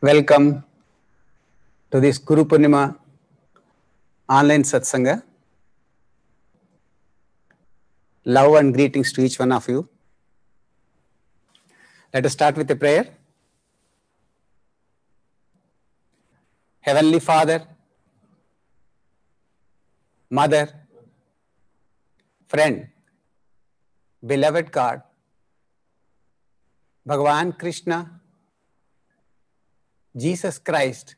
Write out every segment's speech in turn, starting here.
Welcome to this Guru Purnima online satsanga. Love and greetings to each one of you. Let us start with a prayer. Heavenly Father, Mother, Friend, Beloved God, Bhagavan Krishna, Jesus Christ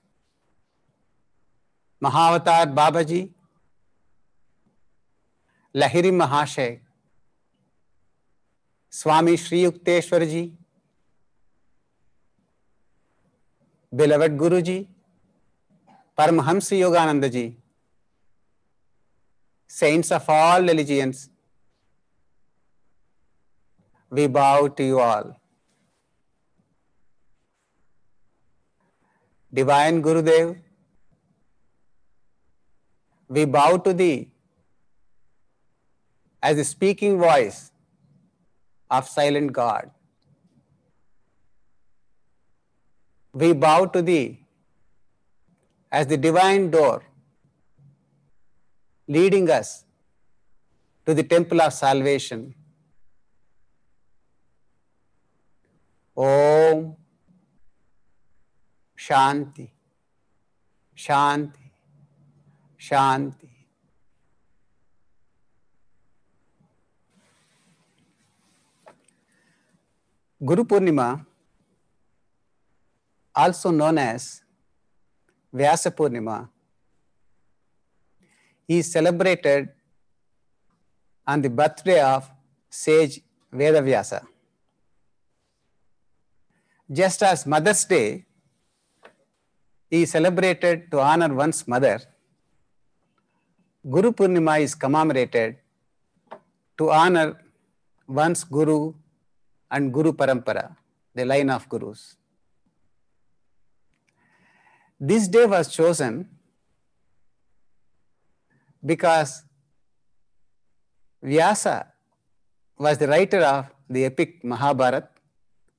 Mahavatar Baba ji Lahiri Mahasaya Swami Shri Yukteshwar ji beloved Guru ji Paramahansa Yogananda ji saints of all religions we bow to you all Divine Gurudev, we bow to thee as the speaking voice of silent God. We bow to thee as the divine door leading us to the temple of salvation. Om shanti shanti shanti Guru Purnima also known as Vyasa Purnima he celebrated on the birthday of sage Vedavyasa just as mother's day is celebrated to honor one's mother, Guru Purnima is commemorated to honor one's Guru and Guru Parampara, the line of Gurus. This day was chosen because Vyasa was the writer of the epic Mahabharata,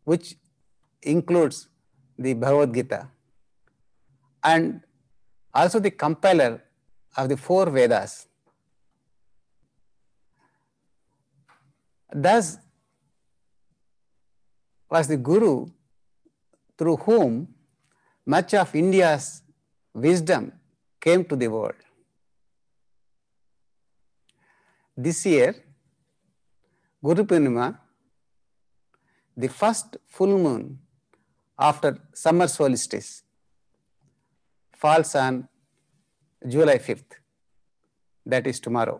which includes the Bhagavad Gita and also the compiler of the four Vedas. Thus, was the Guru through whom much of India's wisdom came to the world. This year, Guru Purnima, the first full moon after summer solstice, falls on July 5th, that is tomorrow.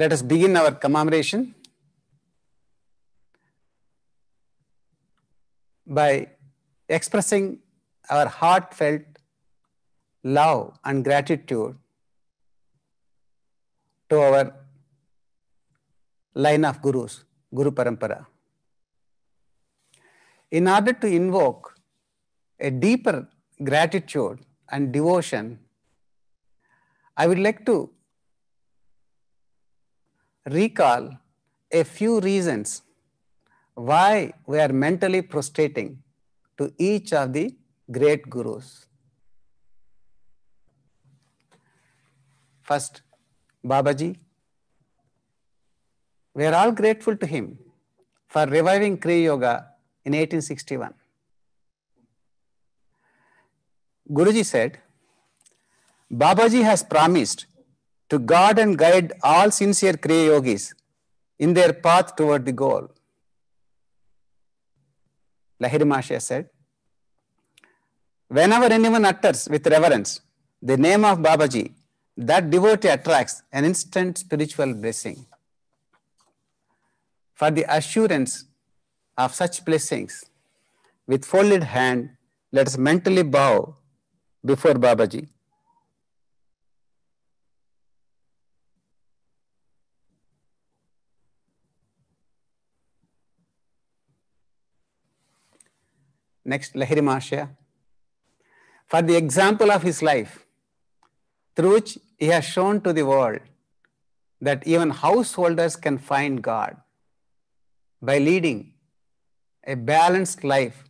Let us begin our commemoration by expressing our heartfelt love and gratitude to our line of gurus, Guru Parampara. In order to invoke a deeper gratitude and devotion, I would like to recall a few reasons why we are mentally prostrating to each of the great gurus. First, Babaji. We are all grateful to him for reviving Kriya Yoga in 1861. Guruji said, Babaji has promised to guard and guide all sincere Kriya Yogis in their path toward the goal. Lahiri Mahasaya said, Whenever anyone utters with reverence the name of Babaji, that devotee attracts an instant spiritual blessing. For the assurance of such blessings, with folded hand, let us mentally bow before Babaji. Next, Lahiri Mahashaya. For the example of his life, through which he has shown to the world that even householders can find God by leading a balanced life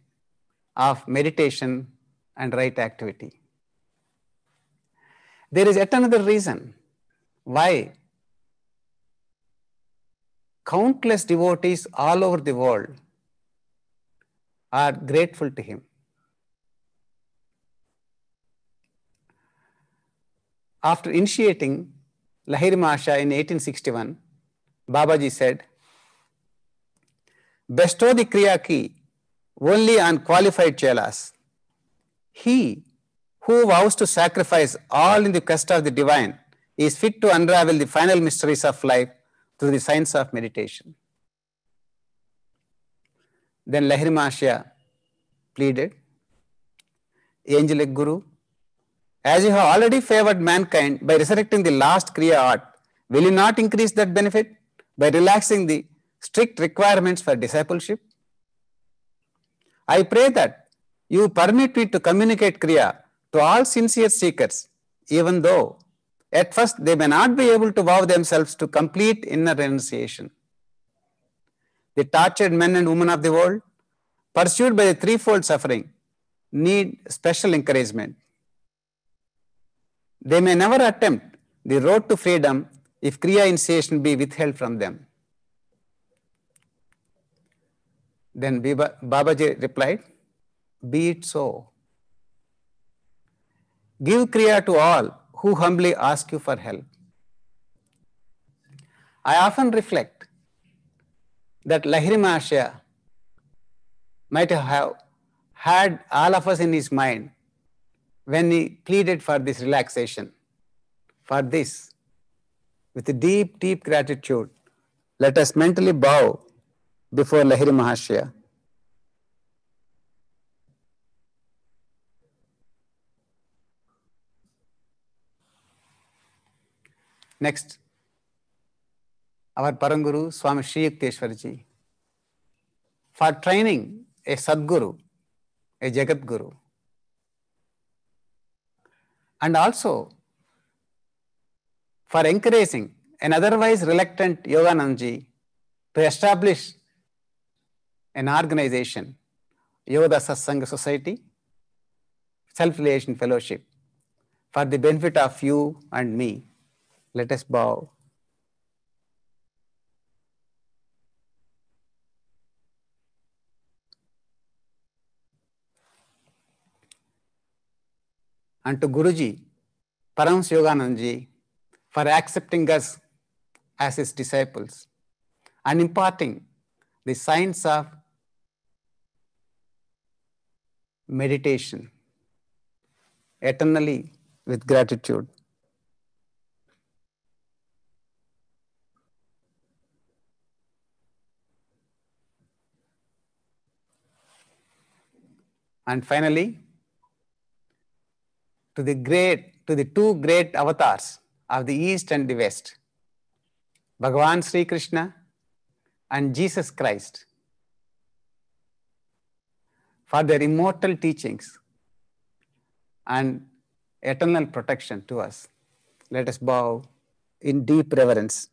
of meditation and right activity. There is yet another reason why countless devotees all over the world are grateful to him. After initiating Lahiri Masha in 1861, Babaji said, bestow the Kriya key only on qualified chelas. He who vows to sacrifice all in the quest of the divine is fit to unravel the final mysteries of life through the science of meditation. Then Lahiri Mahasya pleaded, angelic guru, as you have already favored mankind by resurrecting the last Kriya art, will you not increase that benefit by relaxing the strict requirements for discipleship? I pray that you permit me to communicate Kriya to all sincere seekers, even though at first they may not be able to vow themselves to complete inner renunciation. The tortured men and women of the world, pursued by the threefold suffering, need special encouragement. They may never attempt the road to freedom if Kriya initiation be withheld from them. Then Baba Babaji replied, Be it so. Give Kriya to all who humbly ask you for help. I often reflect that Lahiri Mahasaya might have had all of us in his mind when he pleaded for this relaxation. For this, with deep, deep gratitude, let us mentally bow before Lahiri Mahasaya. Next, our Paranguru, Swami Sri Yukteswarji. For training a Sadguru, a Jagat Guru, and also for encouraging an otherwise reluctant Yogananji to establish an organization, Yoga Satsanga Society, Self Relation Fellowship, for the benefit of you and me. Let us bow. And to Guruji, Param Yogananji, for accepting us as his disciples and imparting the science of meditation eternally with gratitude. And finally, to the great, to the two great avatars of the East and the West, Bhagavan Sri Krishna and Jesus Christ, for their immortal teachings and eternal protection to us. Let us bow in deep reverence.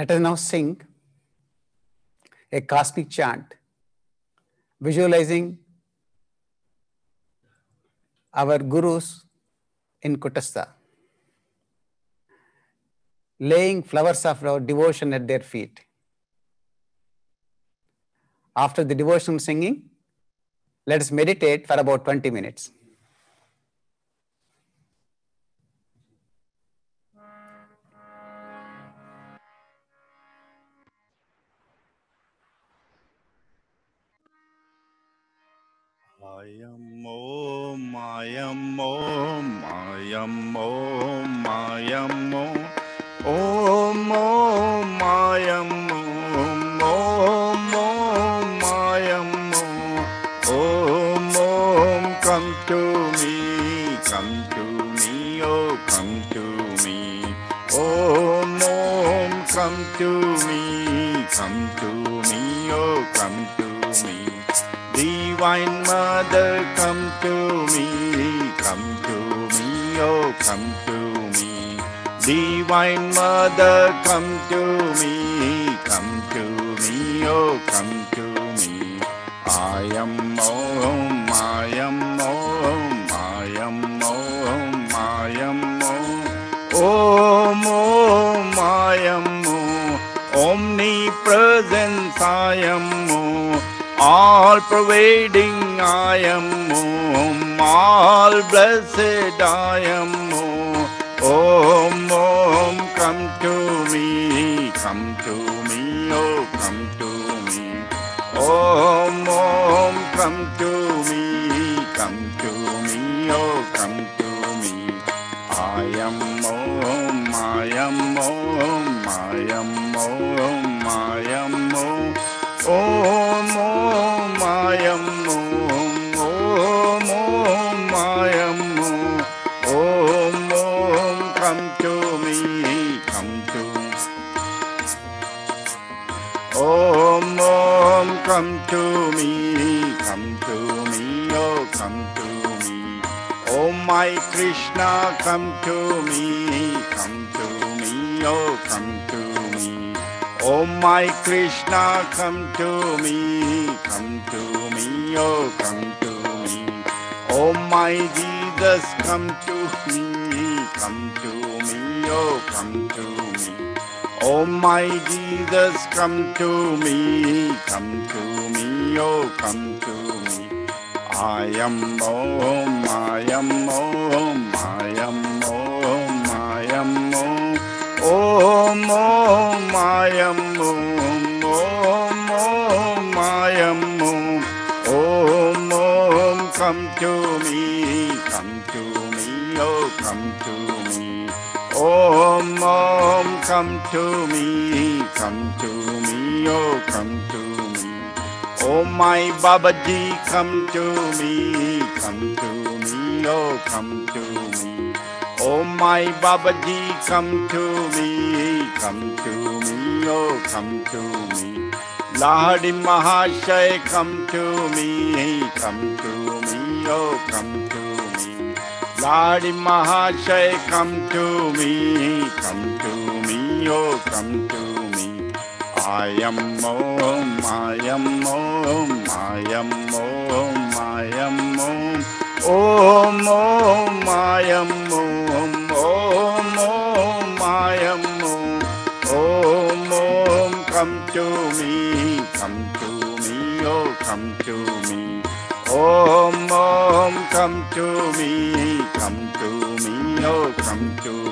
Let us now sing a cosmic chant, visualizing our gurus in Kutastha, laying flowers of our devotion at their feet. After the devotional singing, let us meditate for about 20 minutes. Om மாயம் ஓம் மாயம் ஓம் மாயம் ஓம் ஓம் மாயம் ஓம் ஓம் ஓம் மாயம் Om Om come to me come to me oh come to me Om Om come to me come to me oh come to divine mother, come to me, come to me, oh, come to me. Divine mother, come to me, come to me, oh, come to me. I am Om, I am oh. Om, I am Om, I am Om. Oh, Om, I am Om, Omnipresent I am providing I am Om, all blessed I am Om. my Krishna, come to me, come to me, oh, come to me. Oh, my Jesus, come to me, come to me, oh, come to me. Oh, my Jesus, come to me, come to me, oh, come to me. I am, oh, I am, oh, to me, come to me, oh come to me. Oh my Babaji, come to me, come to me, oh come to me. Oh my Babaji, come to me, come to me, oh come to me. Lahadi Mahashay, come to me, come to me, oh come to me. Lahadi Mahashay, come to me, come to me no come to me. I am Om, I am Om, I am Om, I am Om. Om, Om, I am Om, Om, Om, I am Om. Om, Om, come to me, come to me, oh, come to me. Om, Om, come to me, come to me, oh, come to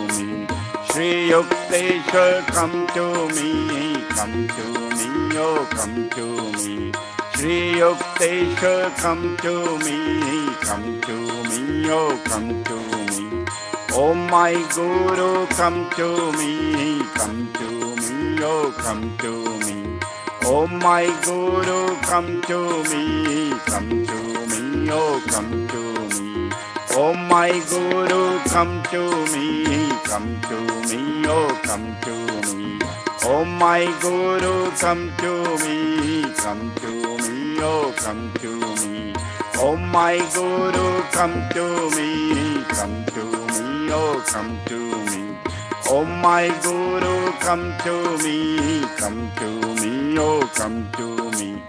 Sri Yukteswar, come to me, come to me, oh, come to me. Sri Yukteswar, come to me, come to me, oh, come to me. Oh, my Guru, come to me, come to me, oh, come to me. Oh, my Guru, come to me, come to me, oh, come to me. Oh, my Guru, come to me. come to me, oh come to me. Oh my Guru, come to me, come to me, oh come to me. Oh my Guru, come to me, come to me, oh come to me. Oh my Guru, come to me, come to me, oh come to me.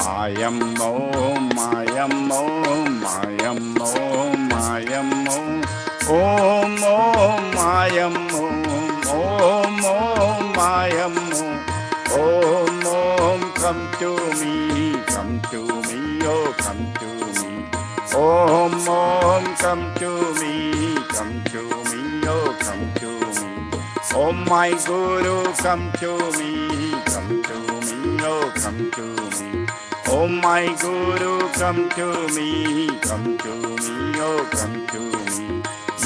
I am Om, I am Om, I am Om, I am Om. Om Om മായം ഓം ഓം മായം Om Om come to me come to me oh come to me Om Om come to me come to me oh come to me Om my Guru come to me come to me oh come to me Om my Guru come to me come to me oh come to me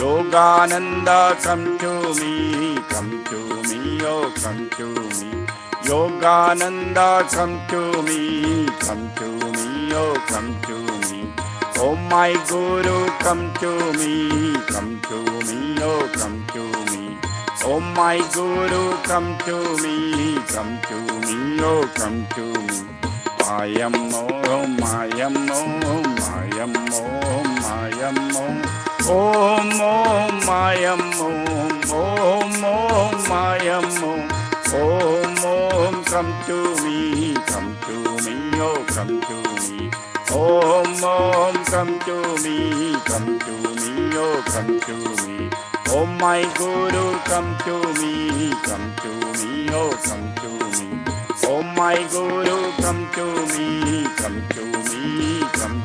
Yogananda, come to me, come to me, oh, come to me. Yogananda, come to me, come to me, oh, come to me. Oh, my Guru, come to me, come to me, oh, come to me. Oh, my Guru, come to me, come to me, oh, come to me. I am, oh, I am, oh, I am, oh, I am, oh. Om Om மாயம் ஓம் ஓம் ஓம் மாயம் Om Om Om come to me come to me oh come to me Om Om come to me come to me oh come to me Om my Guru come to me come to me oh come to me Om my Guru come to me come to me come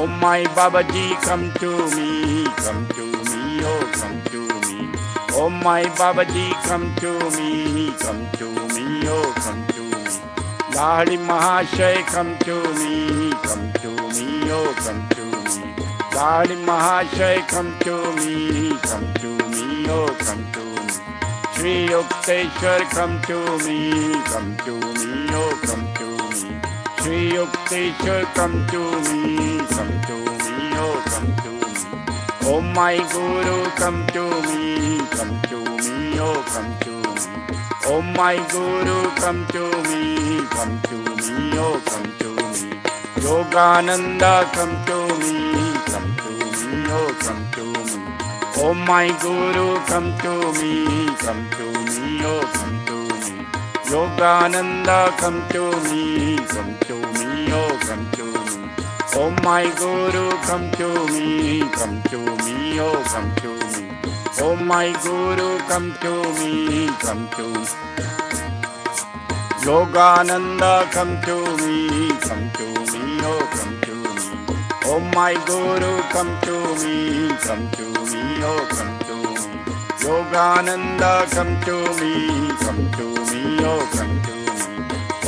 Oh my Babaji, come to me, come to me, oh come to me. Oh my Babaji, come to me, come to me, oh come to me. Lahari Mahashay, come to me, come to me, oh come to me. Lahari Mahashay, come to me, come to me, oh come to me. Sri Yukteswar, come to me, come to me, oh come to me. Sri come to me, come to me, oh come to me. Oh my Guru, come to me, come to me, oh come to me. Oh my Guru, come to me, come to me, oh come to me. Yogananda, come to me, come to me, oh come to me. Oh my Guru, come to me, come to me, oh come to me. Yogananda, come to me, come to me, oh, come to me. Oh, my Guru, come to me, come to me, oh, come to me. Oh, my Guru, come to me, come to me. Yogananda, come to me, come to me, oh, come to me. Oh, my Guru, come to me, come to me, oh, come to me. Yogananda, come to me, come to me oh come to me.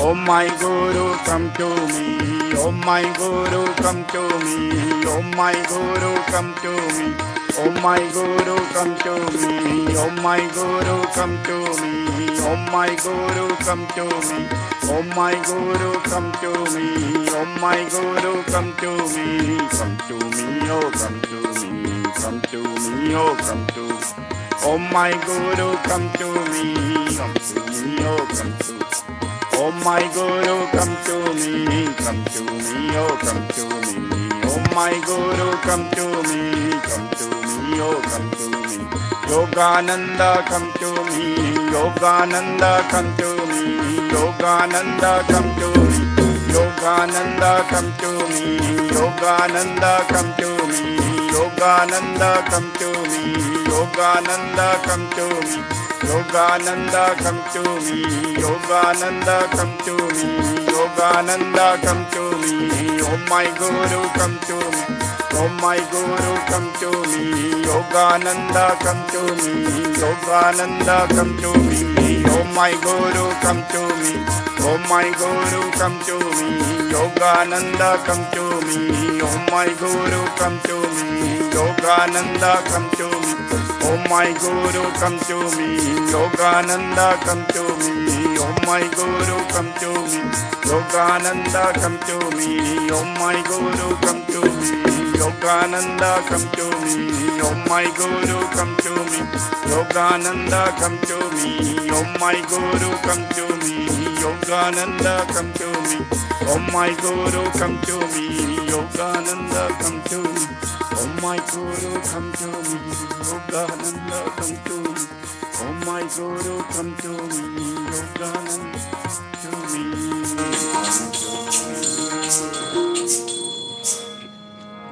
Oh my Guru, come to me. Oh my Guru, come to me. Oh my Guru, come to me. Oh my Guru, come to me. Oh my Guru, come to me. Oh my Guru, come to me. Oh my Guru, come to me. Oh my Guru, come to me. Come to me, oh come to me. Come to me, oh come to me. Oh my Guru, come to me, come to me, oh come to me. Oh my Guru, come to me, come to me, oh come to me. Oh my Guru, come to me, come to me, oh come to me. Yogananda, come to me, Yogananda, come to me, Yogananda, come to me. Yogananda, come to me, Yogananda, come to me, Yogananda, come to me. Yogananda, come to me. Yogananda, come to me. Yogananda, come to me. Yogananda, come to me. Oh my Guru, come to me. Oh my Guru, come to me. Yogananda, come to me. Yogananda, come to me. Oh my Guru, come to me. Oh my Guru, come to me. Yogananda, come to me. Oh my Guru, come to me. Yogananda, come to me. Oh my Guru, come to me. Yogananda, come to me. Oh my Guru, come to me. Yogananda, come to me. Oh my Guru, come to me. Yogananda, come to me. Oh my Guru, come to me. Yogananda, come to me. Oh my Guru, come to me. Yogananda, come to me. Oh my Guru, come to me. Yogananda, come to me. Oh my Guru, come to me. Yogananda, come to me. Oh my Guru, come to me.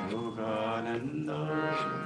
Yogananda, to me. Yogananda.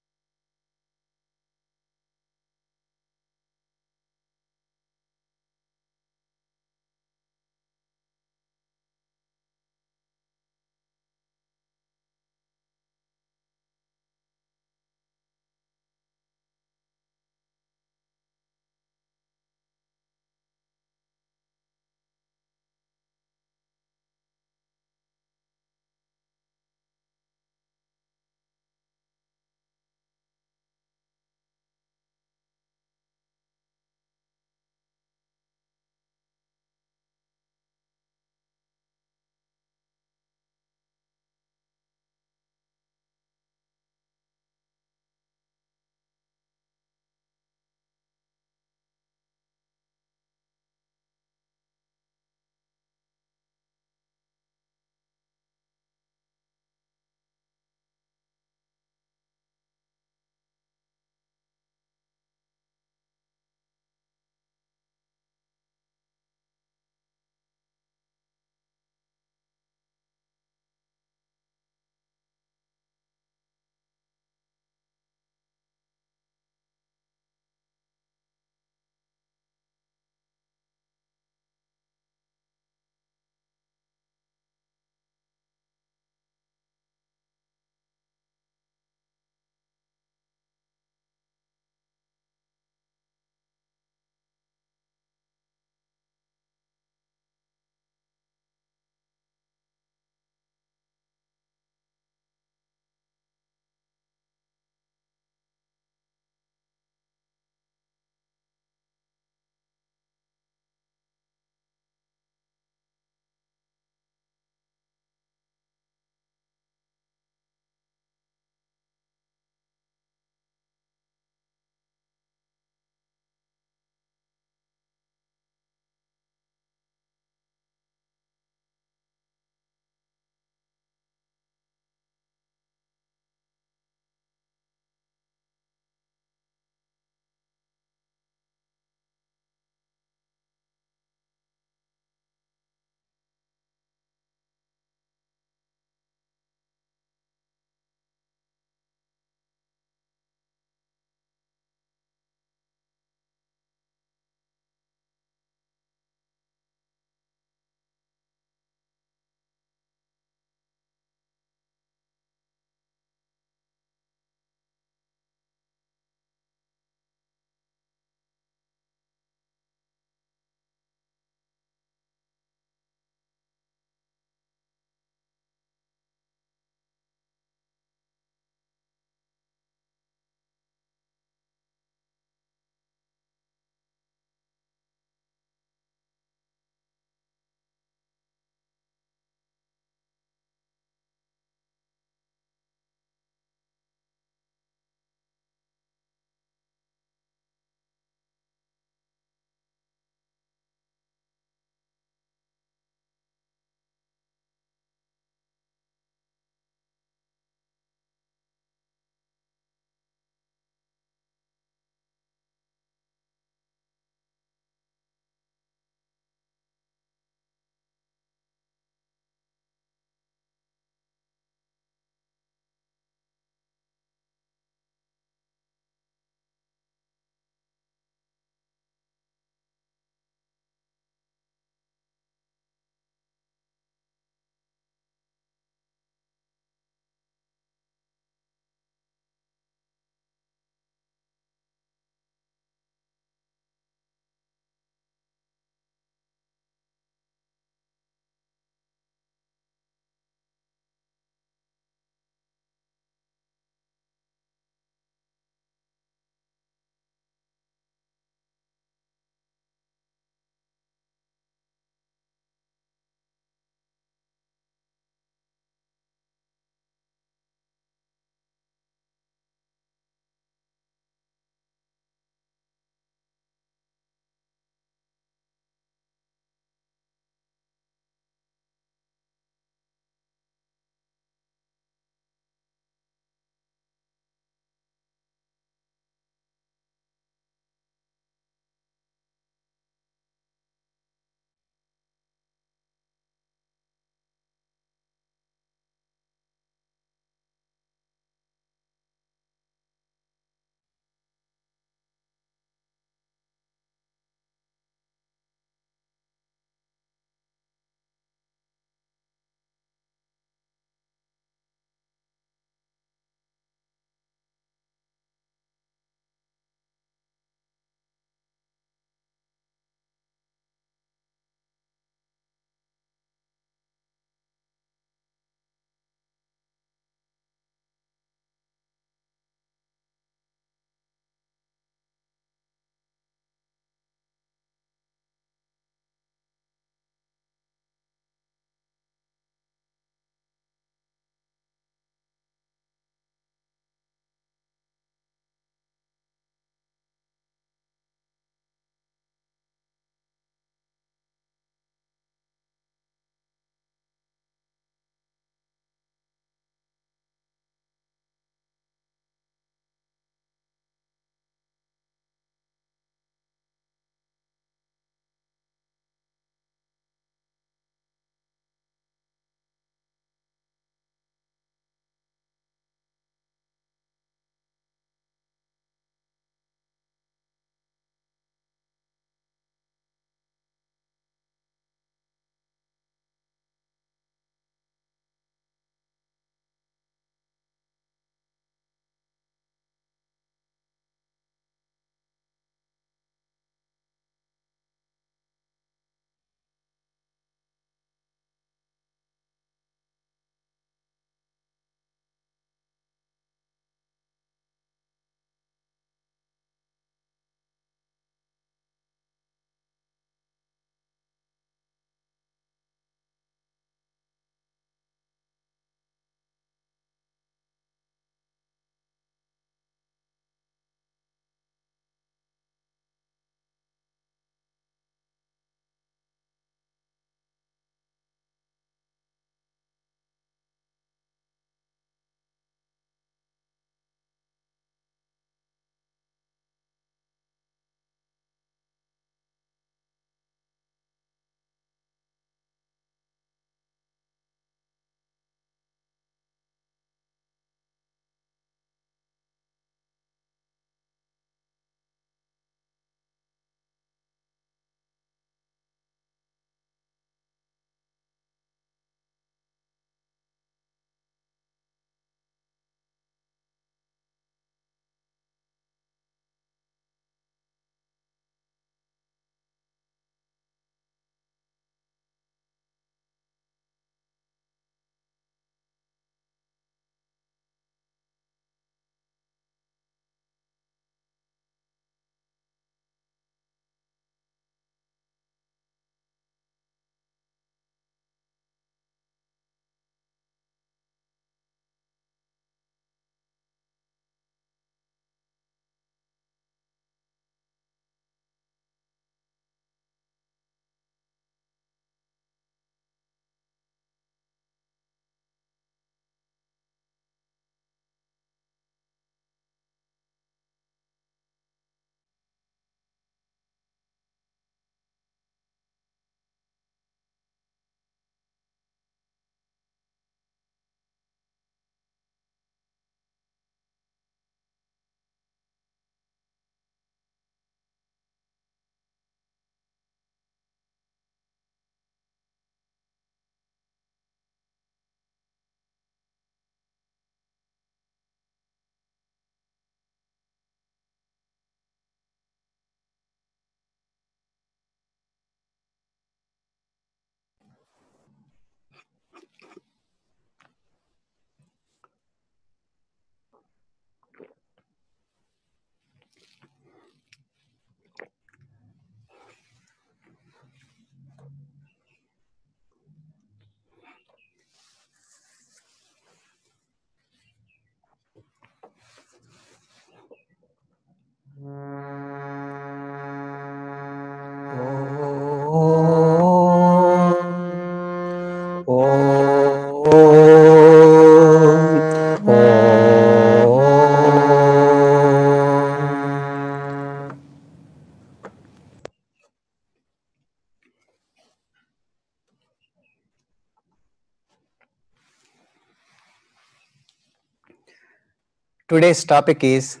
Today's topic is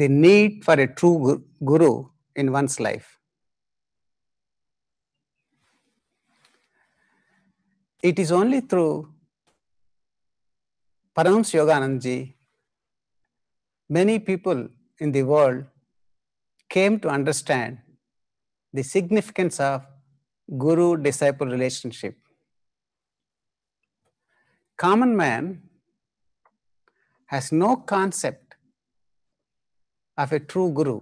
the need for a true guru in one's life. It is only through Params Yogananji many people in the world came to understand the significance of guru disciple relationship common man has no concept of a true guru,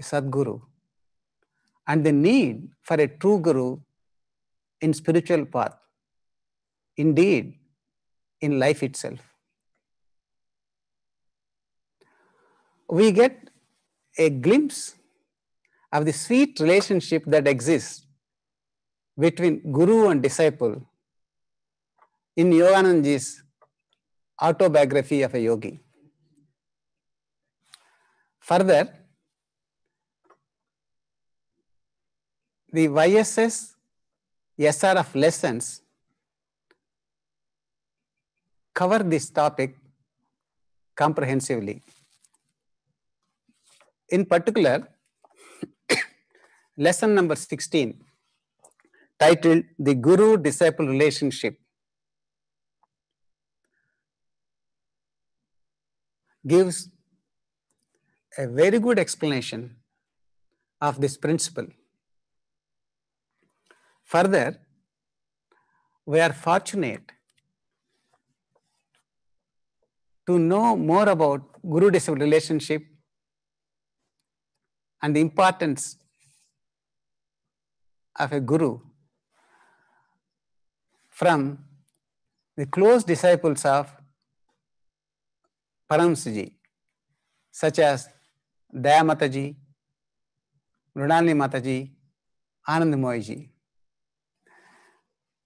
a sadguru, and the need for a true guru in spiritual path, indeed, in life itself. We get a glimpse of the sweet relationship that exists between guru and disciple in Yogananji's autobiography of a yogi. Further, the YSS of lessons cover this topic comprehensively. In particular, lesson number 16, titled The Guru Disciple Relationship, gives a very good explanation of this principle. Further, we are fortunate to know more about guru disciple relationship and the importance of a guru from the close disciples of Paramsiji, such as Daya Mataji, Runalini Mataji, Anandamoyji.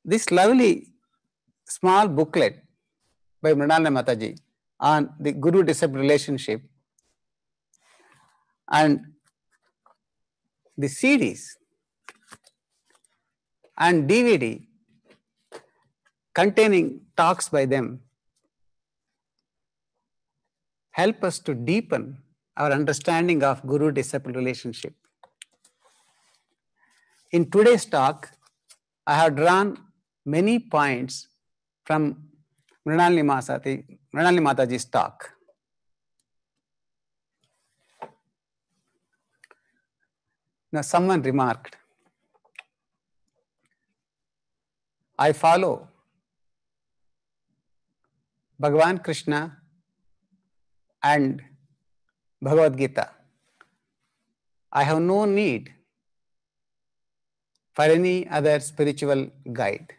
This lovely small booklet by Mrinalini Mataji on the guru disciple relationship and the series and DVD containing talks by them help us to deepen our understanding of guru-disciple relationship. In today's talk, I have drawn many points from Mrinalini, Mataji's talk. Now, someone remarked, I follow Bhagavan Krishna and Bhagavad Gita. I have no need for any other spiritual guide.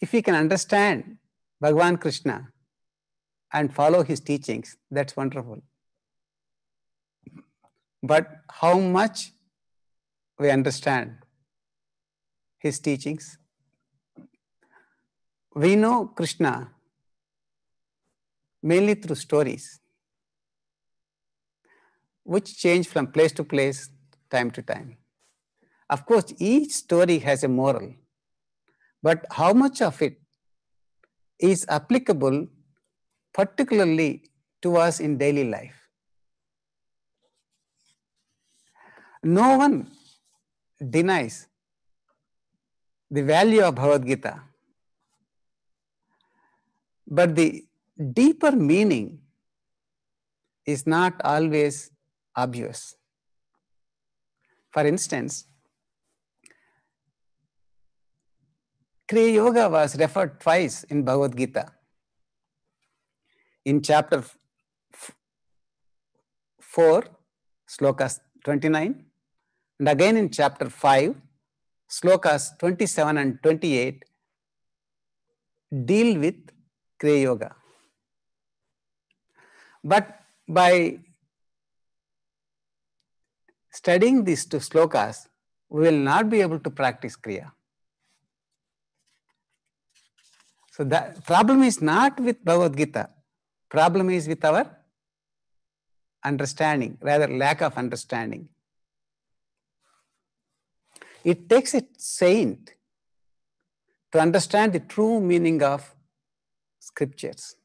If we can understand Bhagavan Krishna and follow his teachings, that's wonderful. But how much we understand his teachings? We know Krishna mainly through stories, which change from place to place, time to time. Of course, each story has a moral, but how much of it is applicable, particularly to us in daily life? No one denies the value of Bhagavad Gita, but the deeper meaning is not always obvious. For instance, Kriya Yoga was referred twice in Bhagavad Gita. In chapter 4, slokas 29, and again in chapter 5, slokas 27 and 28 deal with Kriya Yoga. But by studying these two slokas, we will not be able to practice Kriya. So the problem is not with Bhagavad Gita. Problem is with our understanding, rather lack of understanding. It takes a saint to understand the true meaning of scriptures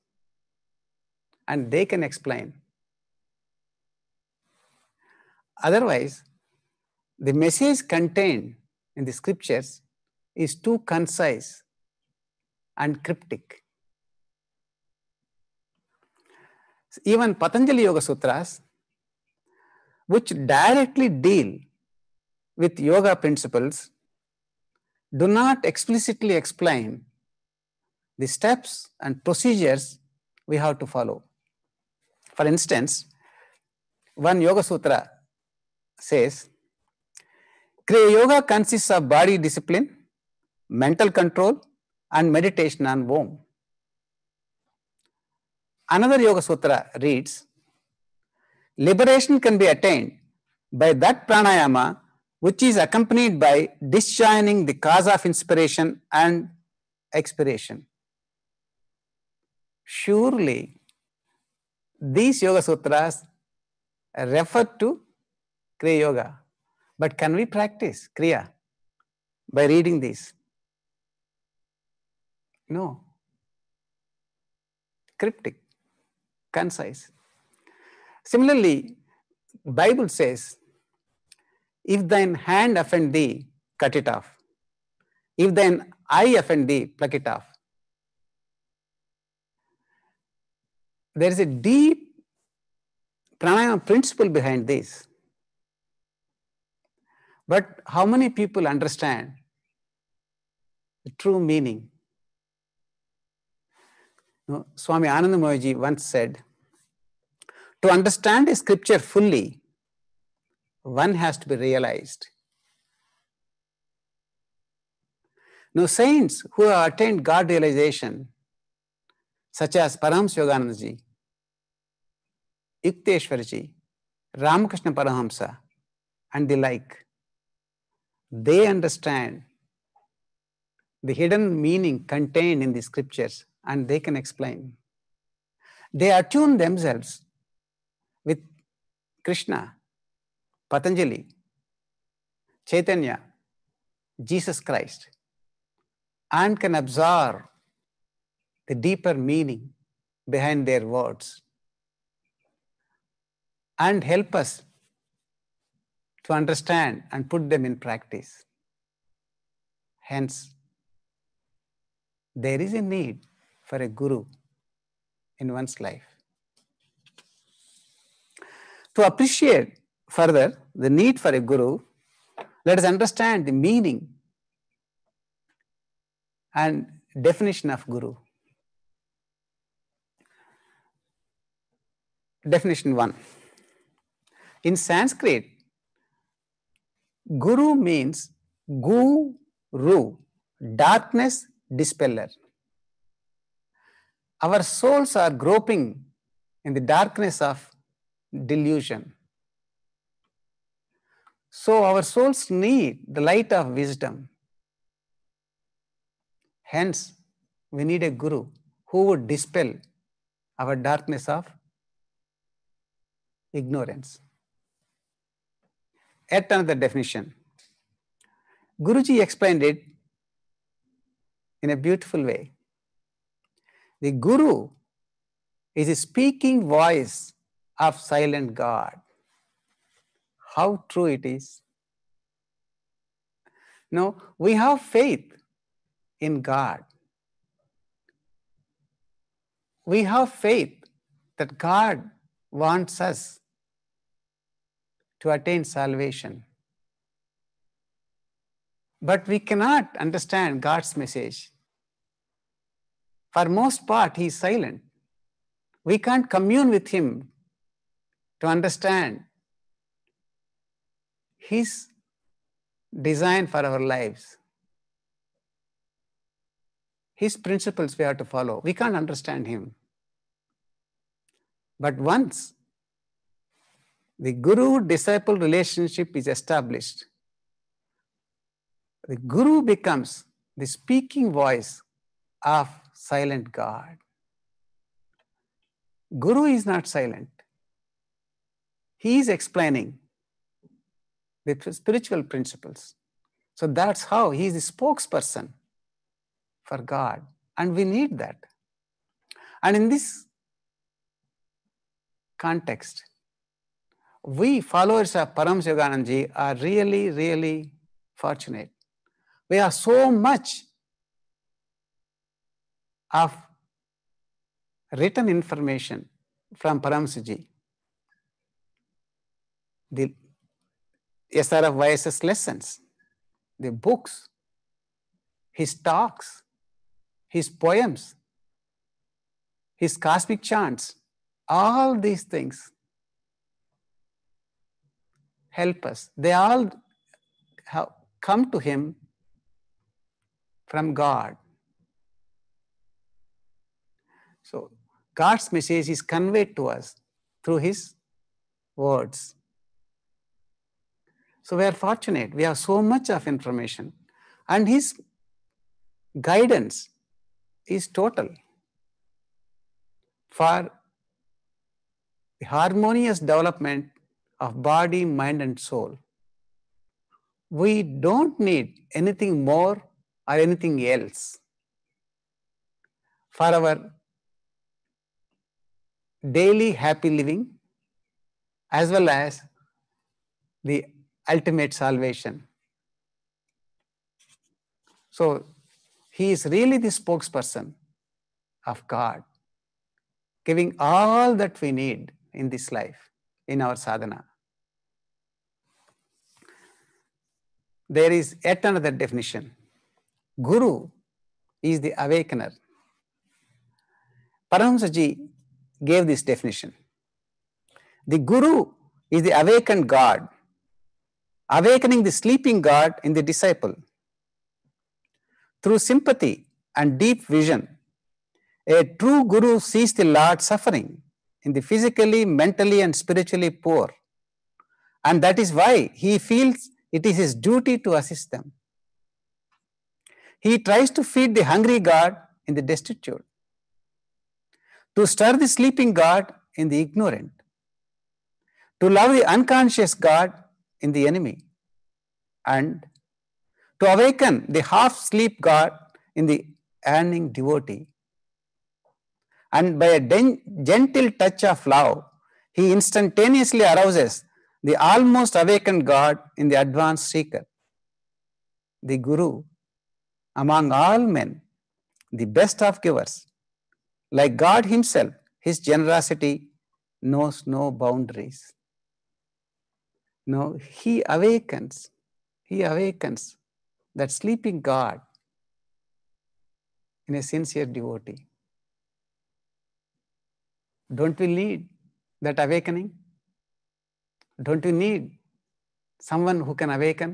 and they can explain. Otherwise, the message contained in the scriptures is too concise and cryptic. Even Patanjali Yoga Sutras, which directly deal with yoga principles, do not explicitly explain the steps and procedures we have to follow. For instance, one Yoga Sutra says, Kriya Yoga consists of body discipline, mental control, and meditation on Om. Another Yoga Sutra reads, Liberation can be attained by that pranayama which is accompanied by disjoining the cause of inspiration and expiration. Surely, these Yoga Sutras refer to Kriya Yoga. But can we practice Kriya by reading these? No. Cryptic, concise. Similarly, Bible says, if thine hand offend thee, cut it off. If thine eye offend thee, pluck it off. there is a deep pranayama principle behind this. But how many people understand the true meaning? No, Swami Anandamayaji once said, to understand a scripture fully, one has to be realized. Now, saints who have attained God realization such as Paramahamsa Yoganandaji, Yukteswarji, Ramakrishna Paramahamsa, and the like. They understand the hidden meaning contained in the scriptures and they can explain. They attune themselves with Krishna, Patanjali, Chaitanya, Jesus Christ, and can absorb the deeper meaning behind their words and help us to understand and put them in practice. Hence, there is a need for a guru in one's life. To appreciate further the need for a guru, let us understand the meaning and definition of guru. definition one. In Sanskrit, guru means guru, darkness dispeller. Our souls are groping in the darkness of delusion. So our souls need the light of wisdom. Hence, we need a guru who would dispel our darkness of ignorance. Yet another definition. Guruji explained it in a beautiful way. The Guru is a speaking voice of silent God. How true it is. No, we have faith in God. We have faith that God wants us to attain salvation. But we cannot understand God's message. For most part, He is silent. We can't commune with Him to understand His design for our lives. His principles we have to follow. We can't understand Him. But once the guru disciple relationship is established. The guru becomes the speaking voice of silent God. Guru is not silent, he is explaining the spiritual principles. So that's how he is the spokesperson for God, and we need that. And in this context, we followers of Param Yogananji are really, really fortunate. We are so much of written information from Paramsiji. The SRF YSS lessons, the books, his talks, his poems, his cosmic chants, all these things help us. They all have come to him from God. So God's message is conveyed to us through his words. So we are fortunate. We have so much of information. And his guidance is total for harmonious development of body, mind, and soul. We don't need anything more or anything else for our daily happy living as well as the ultimate salvation. So he is really the spokesperson of God, giving all that we need in this life, in our sadhana. there is yet another definition. Guru is the awakener. Paramahamsaji gave this definition. The Guru is the awakened God, awakening the sleeping God in the disciple. Through sympathy and deep vision, a true Guru sees the Lord suffering in the physically, mentally, and spiritually poor. And that is why he feels it is his duty to assist them. He tries to feed the hungry God in the destitute, to stir the sleeping God in the ignorant, to love the unconscious God in the enemy, and to awaken the half sleep God in the earning devotee. And by a gentle touch of love, he instantaneously arouses the almost awakened God in the advanced seeker, the Guru among all men, the best of givers. Like God Himself, His generosity knows no boundaries. No, He awakens, He awakens that sleeping God in a sincere devotee. Don't we lead that awakening? Don't you need someone who can awaken?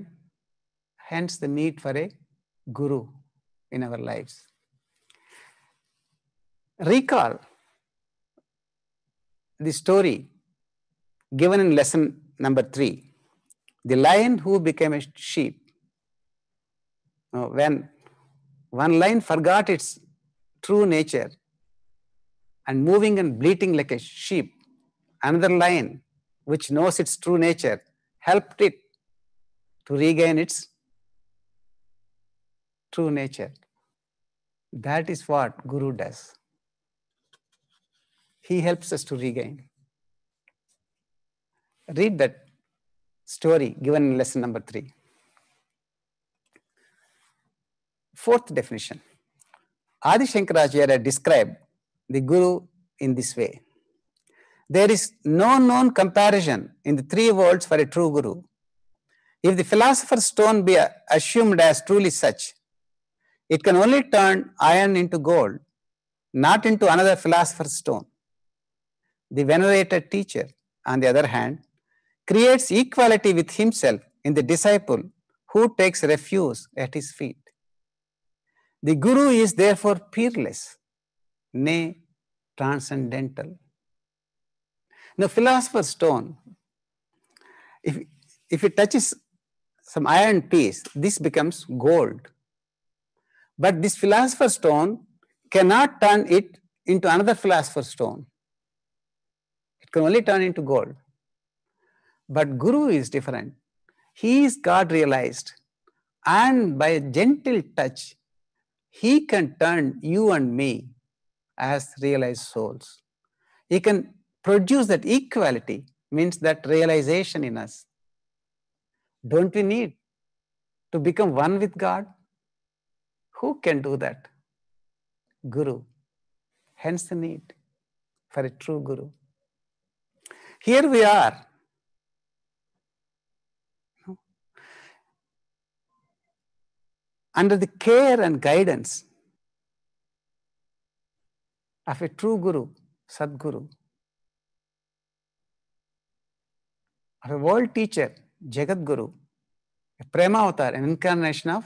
Hence, the need for a guru in our lives. Recall the story given in lesson number three the lion who became a sheep. When one lion forgot its true nature and moving and bleating like a sheep, another lion which knows its true nature, helped it to regain its true nature. That is what Guru does. He helps us to regain. Read that story given in lesson number three. Fourth definition Adi Shankaracharya described the Guru in this way there is no known comparison in the three worlds for a true guru. If the philosopher's stone be assumed as truly such, it can only turn iron into gold, not into another philosopher's stone. The venerated teacher, on the other hand, creates equality with himself in the disciple who takes refuge at his feet. The Guru is therefore peerless, nay, transcendental. Now, philosopher's stone, if, if it touches some iron piece, this becomes gold. But this philosopher's stone cannot turn it into another philosopher's stone. It can only turn into gold. But Guru is different. He is God realized. And by a gentle touch, he can turn you and me as realized souls. He can produce that equality means that realization in us. Don't we need to become one with God? Who can do that? Guru. Hence the need for a true Guru. Here we are. Under the care and guidance of a true Guru, Sadguru, A world teacher, Jagat Guru, a avatar, an incarnation of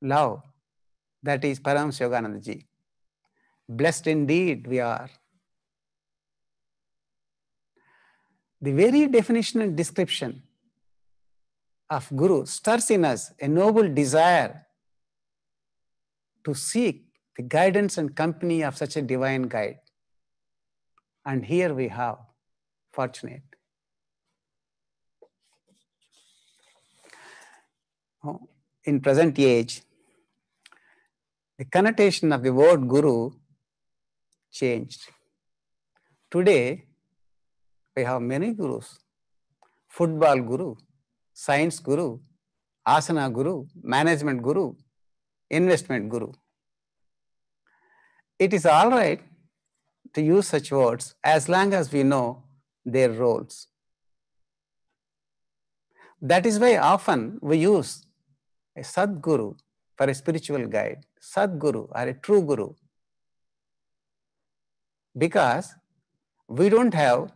love, that is Param Yoganandaji. Blessed indeed we are. The very definition and description of Guru stirs in us a noble desire to seek the guidance and company of such a divine guide. And here we have, fortunate, in present age, the connotation of the word guru changed. Today, we have many gurus football guru, science guru, asana guru, management guru, investment guru. It is all right to use such words as long as we know their roles. That is why often we use a Sadguru for a spiritual guide, Sadguru or a true Guru. Because we don't have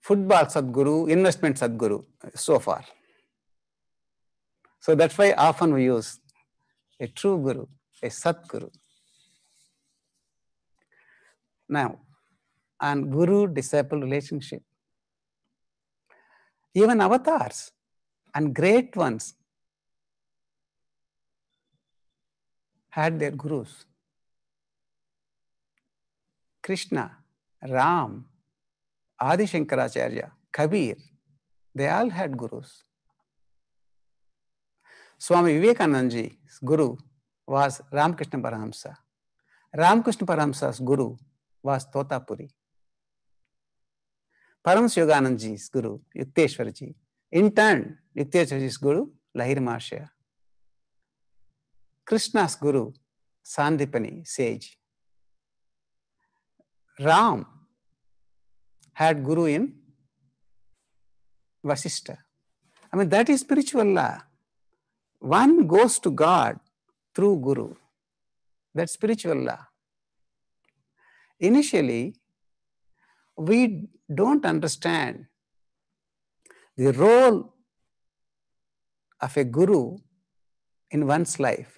football Sadguru, investment Sadguru so far. So that's why often we use a true Guru, a sadguru. Now, on Guru disciple relationship, even avatars and great ones had their gurus. Krishna, Ram, Adi Shankaracharya, Kabir, they all had gurus. Swami Vivekananji's guru was Ramakrishna Paramahamsa. Ramakrishna Paramahamsa's guru was Totapuri. Params Yoganandji's guru, Yukteswarji. In turn, Yukteswarji's guru, Lahir Mahashaya. Krishna's guru, Sandipani sage. Ram had guru in Vasista. I mean, that is spiritual law. One goes to God through guru. That's spiritual law. Initially, we don't understand the role of a guru in one's life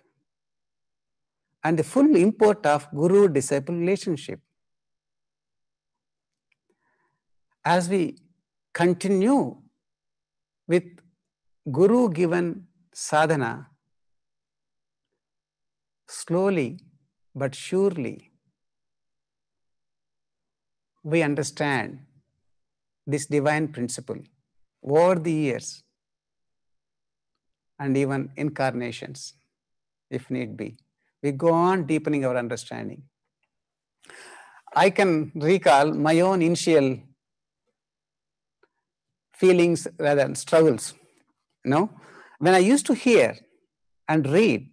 and the full import of guru disciple relationship. As we continue with guru given sadhana, slowly but surely, we understand this divine principle over the years and even incarnations if need be. We go on deepening our understanding. I can recall my own initial feelings rather struggles. You know, when I used to hear and read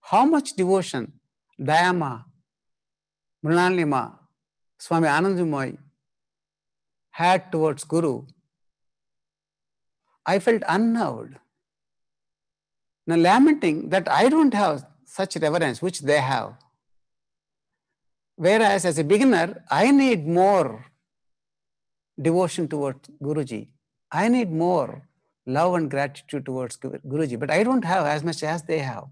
how much devotion Dayama, Mrinalima, Swami Anandamoy had towards Guru, I felt unnerved. Now, lamenting that I don't have such reverence, which they have. Whereas as a beginner, I need more devotion towards Guruji. I need more love and gratitude towards Guruji, but I don't have as much as they have.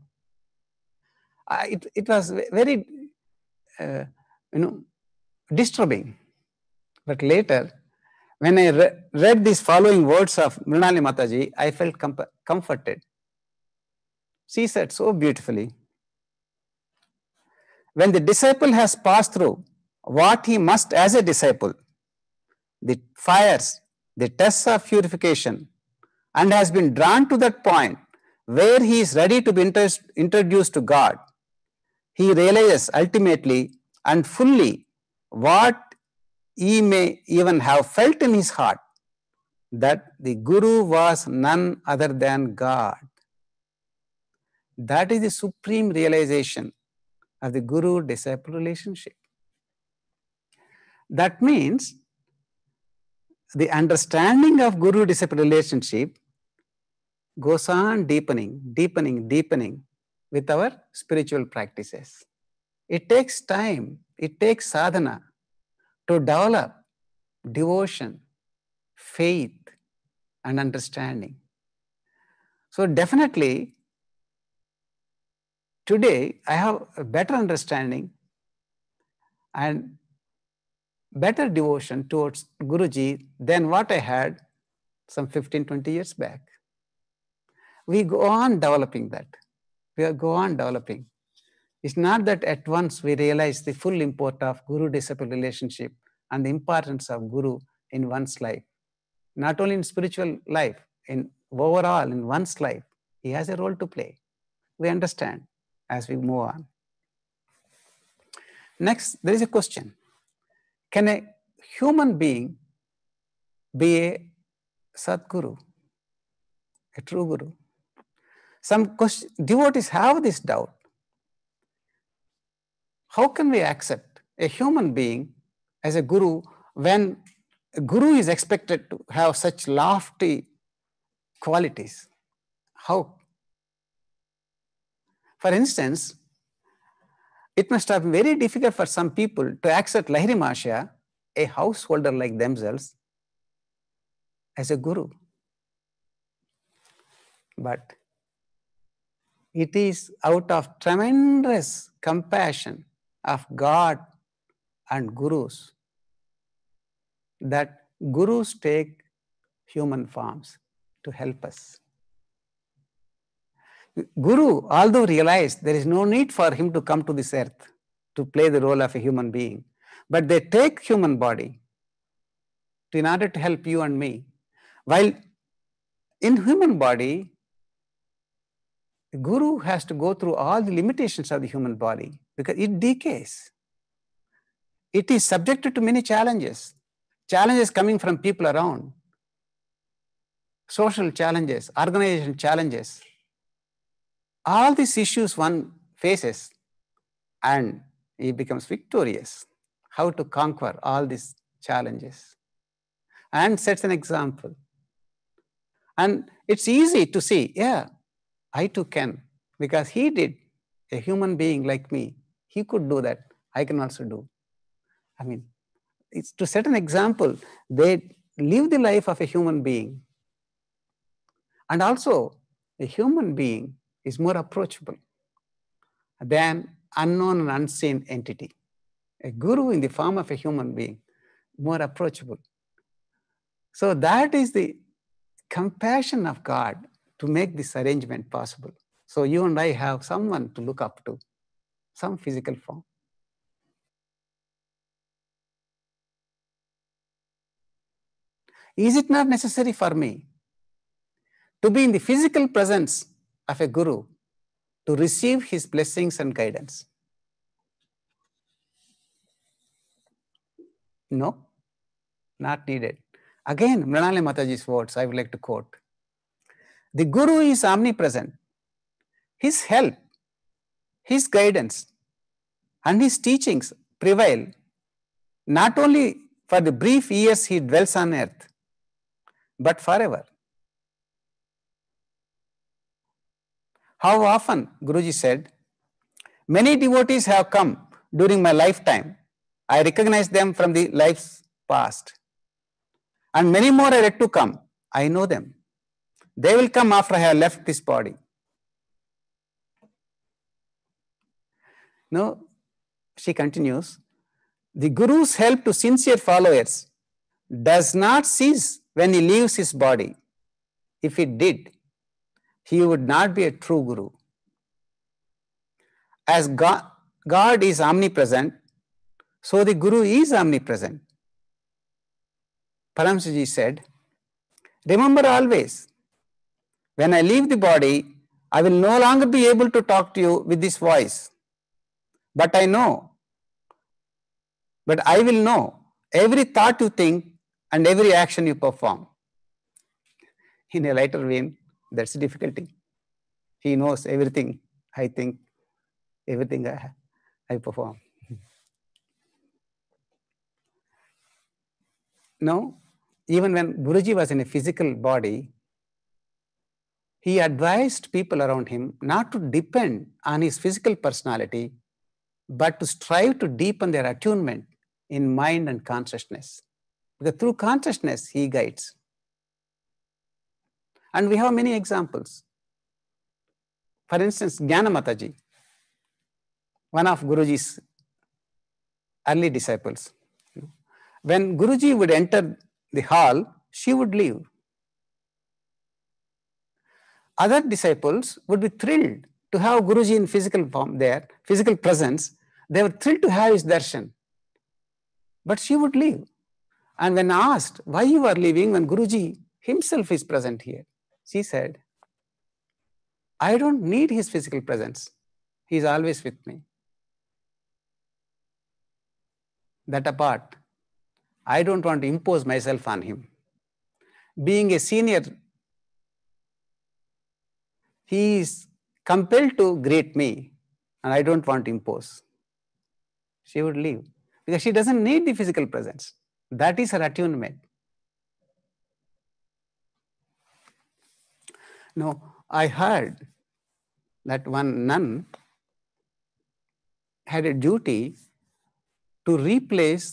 I, it, it was very, uh, you know, disturbing. But later, when I re read these following words of Mrinali Mataji, I felt comforted. She said so beautifully when the disciple has passed through what he must as a disciple, the fires, the tests of purification, and has been drawn to that point where he is ready to be introduced to God, he realizes ultimately and fully what he may even have felt in his heart that the Guru was none other than God. That is the supreme realization of the guru disciple relationship. That means the understanding of guru disciple relationship goes on deepening, deepening, deepening with our spiritual practices. It takes time, it takes sadhana to develop devotion, faith, and understanding. So, definitely, Today, I have a better understanding and better devotion towards Guruji than what I had some 15, 20 years back. We go on developing that. We go on developing. It's not that at once we realize the full import of guru disciple relationship and the importance of guru in one's life. Not only in spiritual life, in overall in one's life, he has a role to play. We understand as we move on. Next, there is a question. Can a human being be a Sadguru, a true Guru? Some question, devotees have this doubt. How can we accept a human being as a Guru when a Guru is expected to have such lofty qualities? How for instance, it must have been very difficult for some people to accept Lahiri Mahasaya, a householder like themselves, as a guru. But it is out of tremendous compassion of God and gurus that gurus take human forms to help us. Guru, although realized there is no need for him to come to this earth to play the role of a human being, but they take human body in order to help you and me. While in human body, Guru has to go through all the limitations of the human body because it decays. It is subjected to many challenges. Challenges coming from people around, social challenges, organization challenges all these issues one faces and he becomes victorious. How to conquer all these challenges and sets an example. And it's easy to see, yeah, I too can because he did. A human being like me, he could do that. I can also do. I mean, it's to set an example, they live the life of a human being. And also, a human being is more approachable than unknown and unseen entity. A guru in the form of a human being, more approachable. So that is the compassion of God to make this arrangement possible. So you and I have someone to look up to, some physical form. Is it not necessary for me to be in the physical presence of a guru to receive his blessings and guidance? No, not needed. Again, Mranale Mataji's words I would like to quote. The Guru is omnipresent. His help, his guidance, and his teachings prevail not only for the brief years he dwells on earth, but forever. How often, Guruji said, many devotees have come during my lifetime. I recognize them from the life's past. And many more are yet to come. I know them. They will come after I have left this body. Now, she continues, the Guru's help to sincere followers does not cease when he leaves his body. If it did, he would not be a true guru. As God, God is omnipresent, so the guru is omnipresent. Paramsiji said, Remember always, when I leave the body, I will no longer be able to talk to you with this voice. But I know, but I will know every thought you think and every action you perform. In a lighter vein, that's the difficulty. He knows everything. I think everything I, I perform. No, even when Guruji was in a physical body, he advised people around him not to depend on his physical personality, but to strive to deepen their attunement in mind and consciousness. Because through consciousness, he guides. And we have many examples. For instance, Gyanamataji, one of Guruji's early disciples. When Guruji would enter the hall, she would leave. Other disciples would be thrilled to have Guruji in physical form there, physical presence. They were thrilled to have his darshan. But she would leave. And when asked, why you are leaving when Guruji himself is present here? She said, I don't need his physical presence. He's always with me. That apart, I don't want to impose myself on him. Being a senior, he is compelled to greet me, and I don't want to impose. She would leave because she doesn't need the physical presence. That is her attunement. No, I heard that one nun had a duty to replace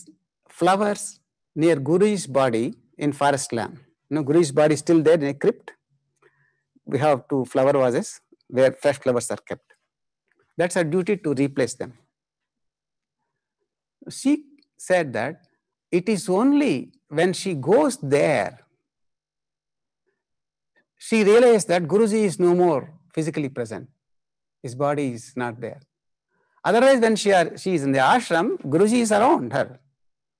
flowers near Guru's body in forest land. You know, Guru's body is still there in a crypt. We have two flower vases where fresh flowers are kept. That's her duty to replace them. She said that it is only when she goes there she realized that Guruji is no more physically present. His body is not there. Otherwise, when she, are, she is in the ashram, Guruji is around her.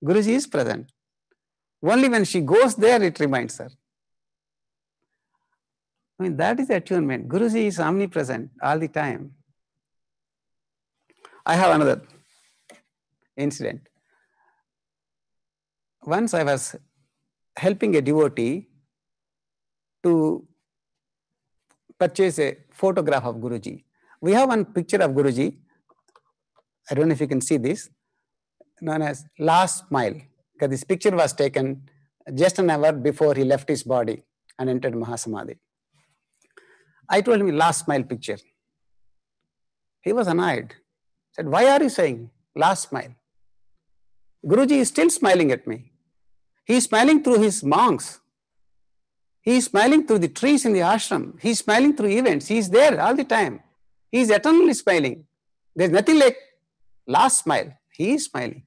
Guruji is present. Only when she goes there, it reminds her. I mean, that is attunement. Guruji is omnipresent all the time. I have another incident. Once I was helping a devotee to purchase a photograph of Guruji. We have one picture of Guruji. I don't know if you can see this, known as Last Smile, because this picture was taken just an hour before he left his body and entered Mahasamadhi. I told him, Last Smile picture. He was annoyed. said, Why are you saying last smile? Guruji is still smiling at me. He is smiling through his monks. He's smiling through the trees in the ashram. He's smiling through events. He's there all the time. He's eternally smiling. There is nothing like last smile. He's smiling.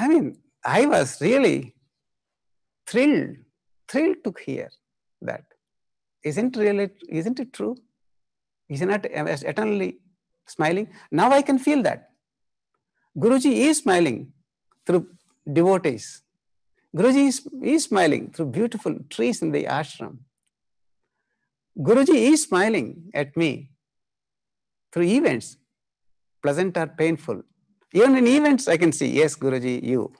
I mean, I was really thrilled, thrilled to hear that. Isn't really, isn't it true? Isn't it eternally smiling? Now I can feel that. Guruji is smiling through devotees. Guruji is, is smiling through beautiful trees in the ashram. Guruji is smiling at me through events, pleasant or painful. Even in events, I can see, yes, Guruji, you.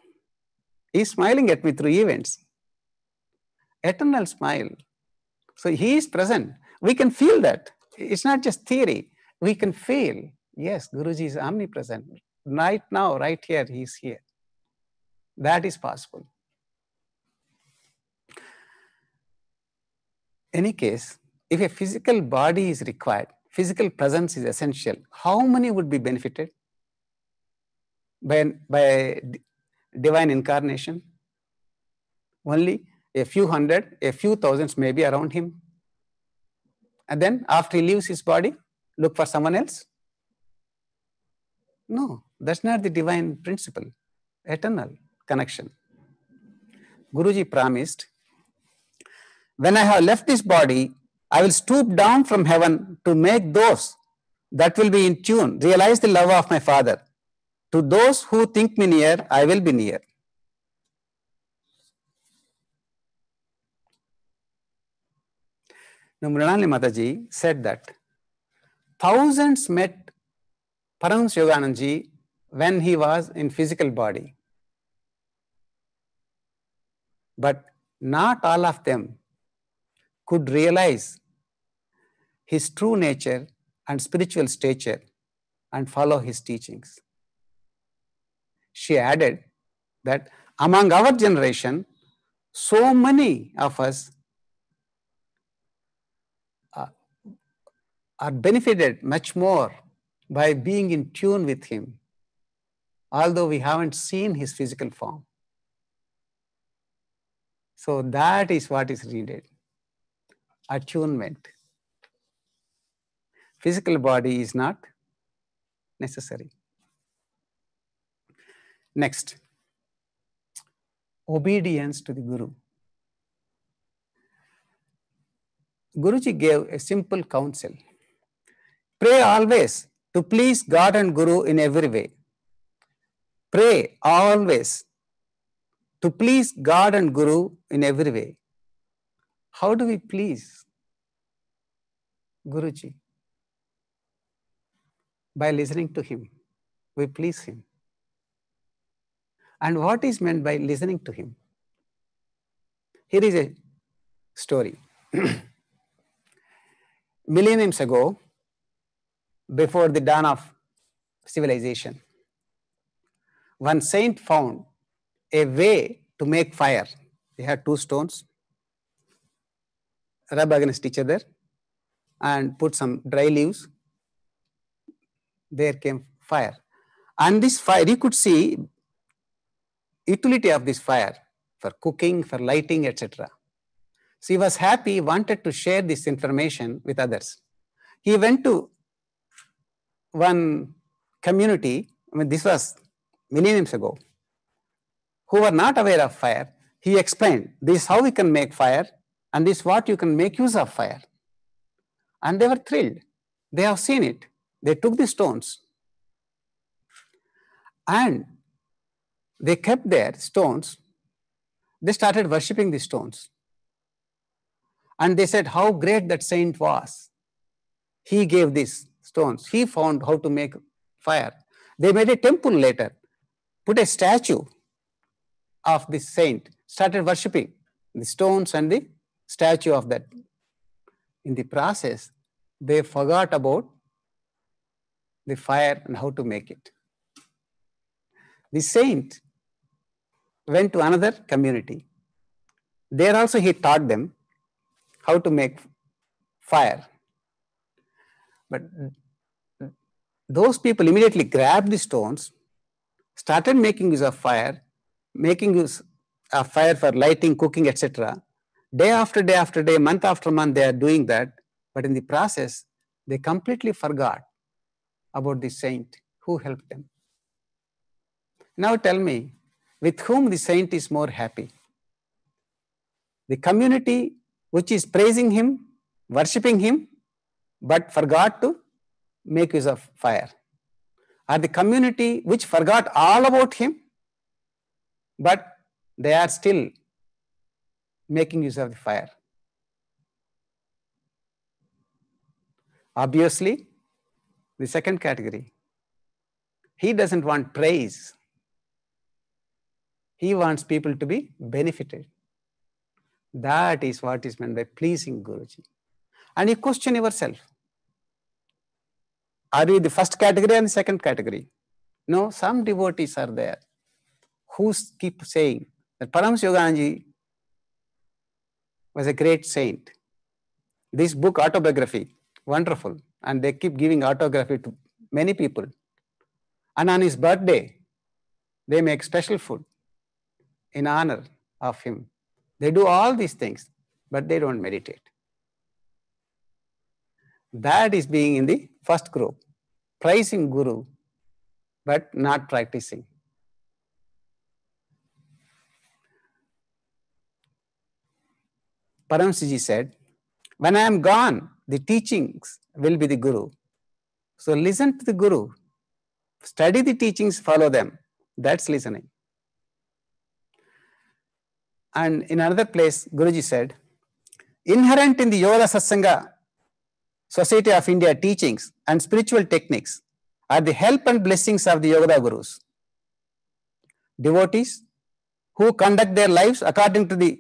He is smiling at me through events. Eternal smile. So he is present. We can feel that. It's not just theory. We can feel, yes, Guruji is omnipresent. Right now, right here, he is here. That is possible. any case, if a physical body is required, physical presence is essential, how many would be benefited by, by divine incarnation? Only a few hundred, a few thousands may be around him. And then after he leaves his body, look for someone else? No, that's not the divine principle, eternal connection. Guruji promised when I have left this body, I will stoop down from heaven to make those that will be in tune, realize the love of my Father. To those who think me near, I will be near. Now, Mrinalini Mataji said that thousands met Paramahansa Yogananji when he was in physical body. But not all of them could realize his true nature and spiritual stature and follow his teachings. She added that among our generation, so many of us uh, are benefited much more by being in tune with him, although we haven't seen his physical form. So that is what is needed attunement. Physical body is not necessary. Next, obedience to the Guru. Guruji gave a simple counsel. Pray always to please God and Guru in every way. Pray always to please God and Guru in every way. How do we please Guruji? By listening to him, we please him. And what is meant by listening to him? Here is a story. Millenniums ago, before the dawn of civilization, one saint found a way to make fire. They had two stones, rub against each other and put some dry leaves. There came fire. And this fire, you could see utility of this fire for cooking, for lighting, etc. So he was happy, wanted to share this information with others. He went to one community, I mean, this was millenniums ago, who were not aware of fire. He explained, this is how we can make fire. And this what you can make use of fire. And they were thrilled. They have seen it. They took the stones. And they kept their stones. They started worshipping the stones. And they said how great that saint was. He gave these stones. He found how to make fire. They made a temple later, put a statue of this saint, started worshipping the stones and the statue of that. In the process, they forgot about the fire and how to make it. The saint went to another community. There also he taught them how to make fire. But those people immediately grabbed the stones, started making use of fire, making use of fire for lighting, cooking, etc. Day after day after day, month after month, they are doing that. But in the process, they completely forgot about the saint who helped them. Now tell me, with whom the saint is more happy? The community which is praising him, worshipping him, but forgot to make use of fire. Or the community which forgot all about him, but they are still making use of the fire. Obviously, the second category, he doesn't want praise. He wants people to be benefited. That is what is meant by pleasing Guruji. And you question yourself. Are you the first category and the second category? No, some devotees are there who keep saying that Paramahansa Yoganji was a great saint. This book, Autobiography, wonderful. And they keep giving autobiography to many people. And on his birthday, they make special food in honor of him. They do all these things, but they don't meditate. That is being in the first group, praising Guru, but not practicing. Paramsiji said, When I am gone, the teachings will be the Guru. So listen to the Guru. Study the teachings, follow them. That's listening. And in another place, Guruji said, Inherent in the Yoga Satsanga, Society of India teachings and spiritual techniques are the help and blessings of the Yoga Gurus. Devotees who conduct their lives according to the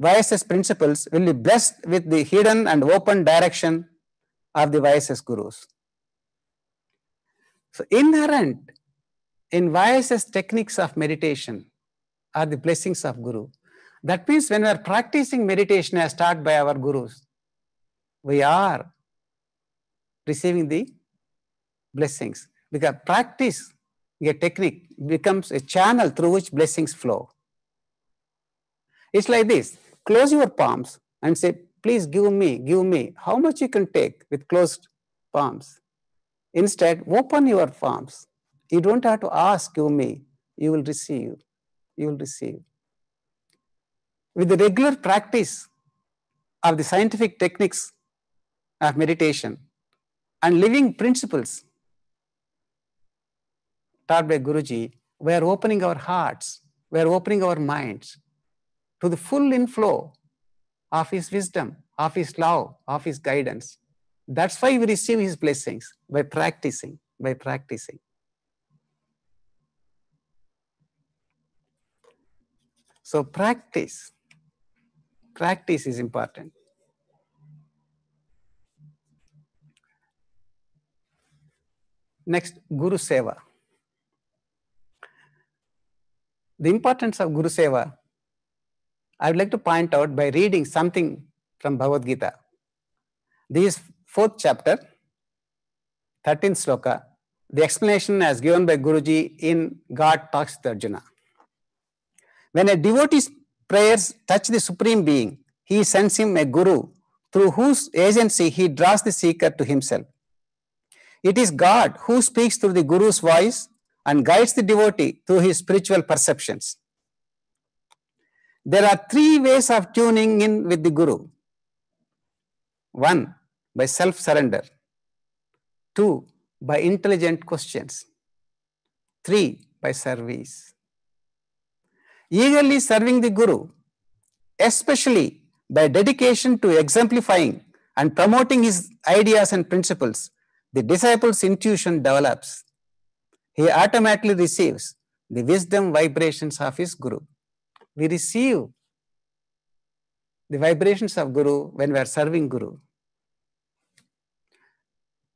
Vyas's principles will be blessed with the hidden and open direction of the Vyas's gurus. So inherent in Vyas's techniques of meditation are the blessings of guru. That means when we are practicing meditation as taught by our gurus, we are receiving the blessings because practice, a technique becomes a channel through which blessings flow. It's like this close your palms and say, please give me, give me. How much you can take with closed palms? Instead, open your palms. You don't have to ask, give me. You will receive. You will receive. With the regular practice of the scientific techniques of meditation and living principles taught by Guruji, we are opening our hearts, we are opening our minds, to the full inflow of His wisdom, of His love, of His guidance. That's why we receive His blessings by practicing, by practicing. So, practice, practice is important. Next, Guru Seva. The importance of Guru Seva I would like to point out by reading something from Bhagavad Gita. This fourth chapter, 13th sloka, the explanation as given by Guruji in God Talks to Arjuna. When a devotee's prayers touch the Supreme Being, he sends him a Guru through whose agency he draws the seeker to himself. It is God who speaks through the Guru's voice and guides the devotee through his spiritual perceptions. There are three ways of tuning in with the Guru. One, by self surrender. Two, by intelligent questions. Three, by service. Eagerly serving the Guru, especially by dedication to exemplifying and promoting his ideas and principles, the disciple's intuition develops. He automatically receives the wisdom vibrations of his Guru we receive the vibrations of Guru when we are serving Guru.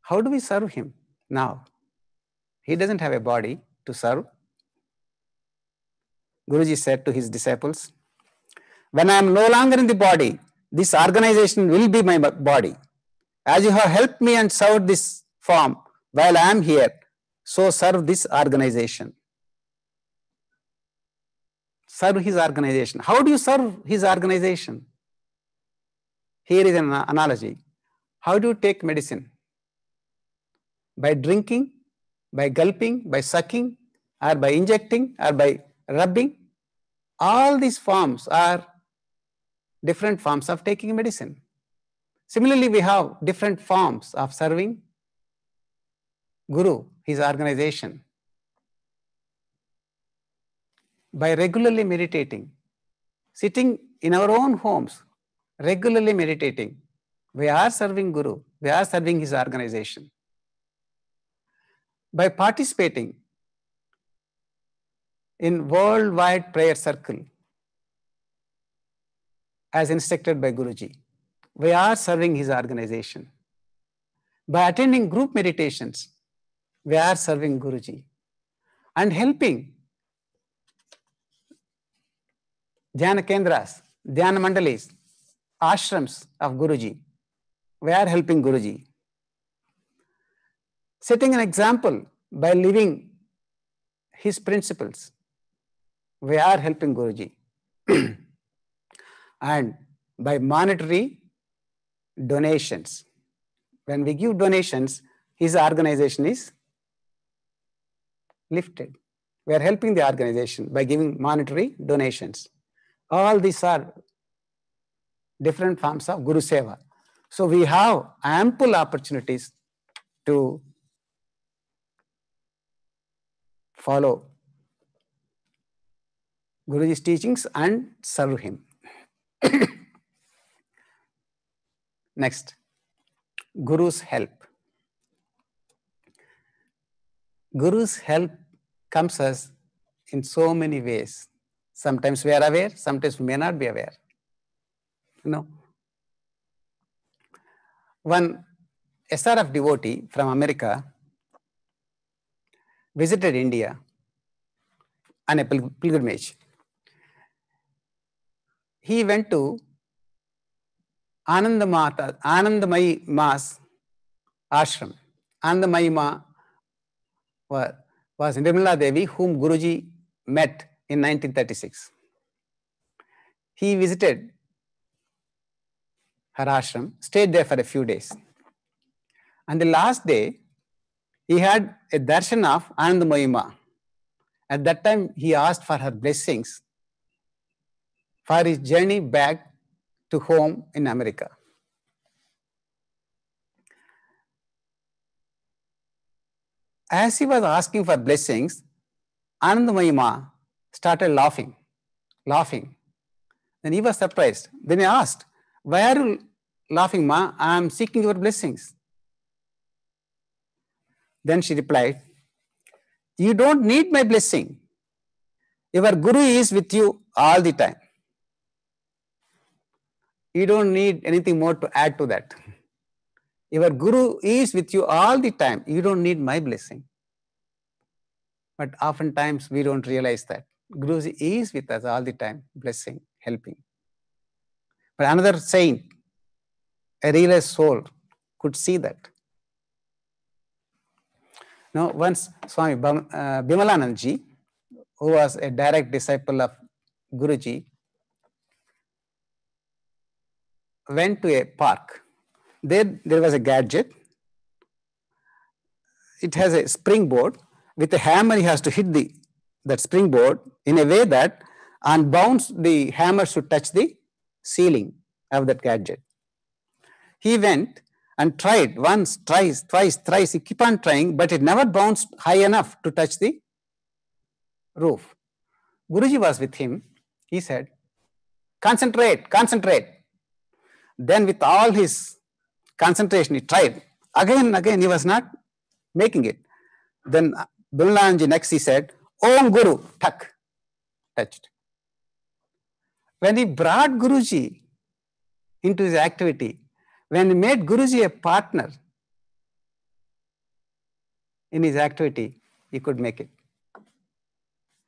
How do we serve him now? He doesn't have a body to serve. Guruji said to his disciples, When I am no longer in the body, this organization will be my body. As you have helped me and served this form while I am here, so serve this organization serve his organization. How do you serve his organization? Here is an analogy. How do you take medicine? By drinking, by gulping, by sucking, or by injecting, or by rubbing? All these forms are different forms of taking medicine. Similarly, we have different forms of serving Guru, his organization by regularly meditating, sitting in our own homes, regularly meditating. We are serving Guru, we are serving his organization. By participating in worldwide prayer circle as instructed by Guruji, we are serving his organization. By attending group meditations, we are serving Guruji and helping Dhyana Kendras, Dhyana Mandalis, ashrams of Guruji. We are helping Guruji. Setting an example by living his principles. We are helping Guruji. and by monetary donations. When we give donations, his organization is lifted. We are helping the organization by giving monetary donations. All these are different forms of Guru Seva. So we have ample opportunities to follow Guruji's teachings and serve him. Next, Guru's help. Guru's help comes us in so many ways. Sometimes we are aware, sometimes we may not be aware. You know, one SRF devotee from America visited India on a pilgrimage. He went to Anandamata, Anandamai Mas ashram. Anandamai Ma was was Nirmala Devi, whom Guruji met in 1936. He visited her ashram, stayed there for a few days. And the last day, he had a darshan of Anandamayima. At that time, he asked for her blessings for his journey back to home in America. As he was asking for blessings, Anandamayima started laughing, laughing. Then he was surprised. Then he asked, Why are you laughing, Ma? I am seeking your blessings. Then she replied, You don't need my blessing. Your Guru is with you all the time. You don't need anything more to add to that. Your Guru is with you all the time. You don't need my blessing. But oftentimes we don't realize that. Guruji is with us all the time, blessing, helping. But another saint, a realized soul, could see that. Now, once Swami Bam, uh, Bimalanandji, who was a direct disciple of Guruji, went to a park. There, there was a gadget. It has a springboard. With a hammer, he has to hit the that springboard in a way that on bounce the hammer should touch the ceiling of that gadget. He went and tried once, twice, twice, thrice. He kept on trying, but it never bounced high enough to touch the roof. Guruji was with him. He said, Concentrate, concentrate. Then, with all his concentration, he tried. Again, again, he was not making it. Then, ji. next, he said, Om Guru, tak, touched. When he brought Guruji into his activity, when he made Guruji a partner in his activity, he could make it.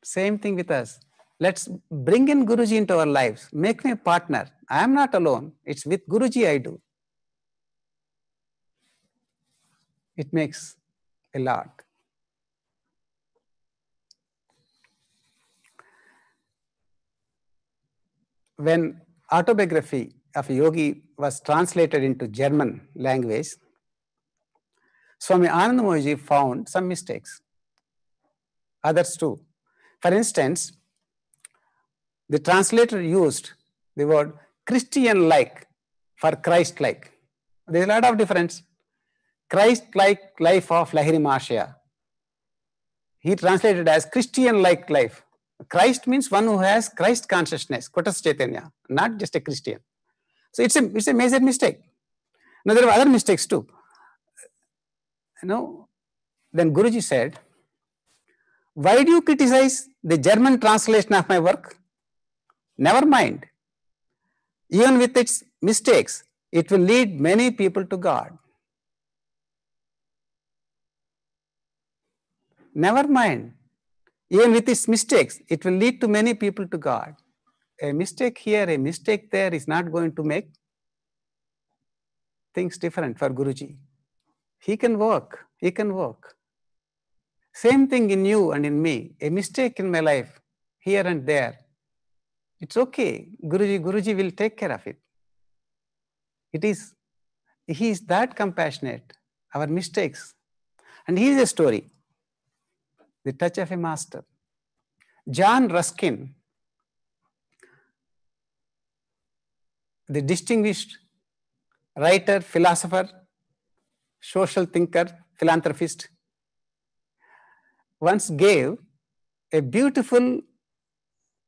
Same thing with us. Let's bring in Guruji into our lives. Make me a partner. I am not alone. It's with Guruji I do. It makes a lot. when autobiography of Yogi was translated into German language, Swami Anandamoji found some mistakes, others too. For instance, the translator used the word Christian like for Christ like. There's a lot of difference. Christ like life of Lahiri Mahasaya, He translated as Christian like life. Christ means one who has Christ consciousness, Kotas Chaitanya, not just a Christian. So it's a, it's a major mistake. Now, there are other mistakes too. You know, then Guruji said, Why do you criticize the German translation of my work? Never mind. Even with its mistakes, it will lead many people to God. Never mind. Even with its mistakes, it will lead to many people to God. A mistake here, a mistake there is not going to make things different for Guruji. He can work, he can work. Same thing in you and in me, a mistake in my life, here and there. It's okay. Guruji, Guruji will take care of it. It is, he is that compassionate, our mistakes. And here's a story. The Touch of a Master. John Ruskin, the distinguished writer, philosopher, social thinker, philanthropist, once gave a beautiful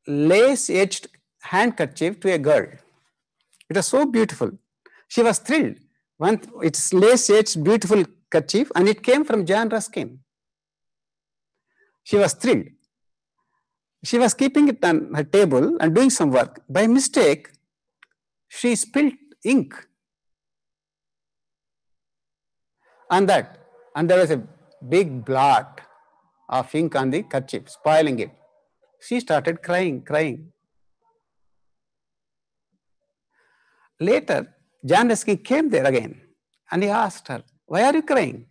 lace edged handkerchief to a girl. It was so beautiful. She was thrilled. One, it's lace edged, beautiful kerchief, and it came from John Ruskin. She was thrilled. She was keeping it on her table and doing some work. By mistake, she spilled ink on that. And there was a big blot of ink on the kerchief, spoiling it. She started crying, crying. Later, Janesky came there again and he asked her, Why are you crying?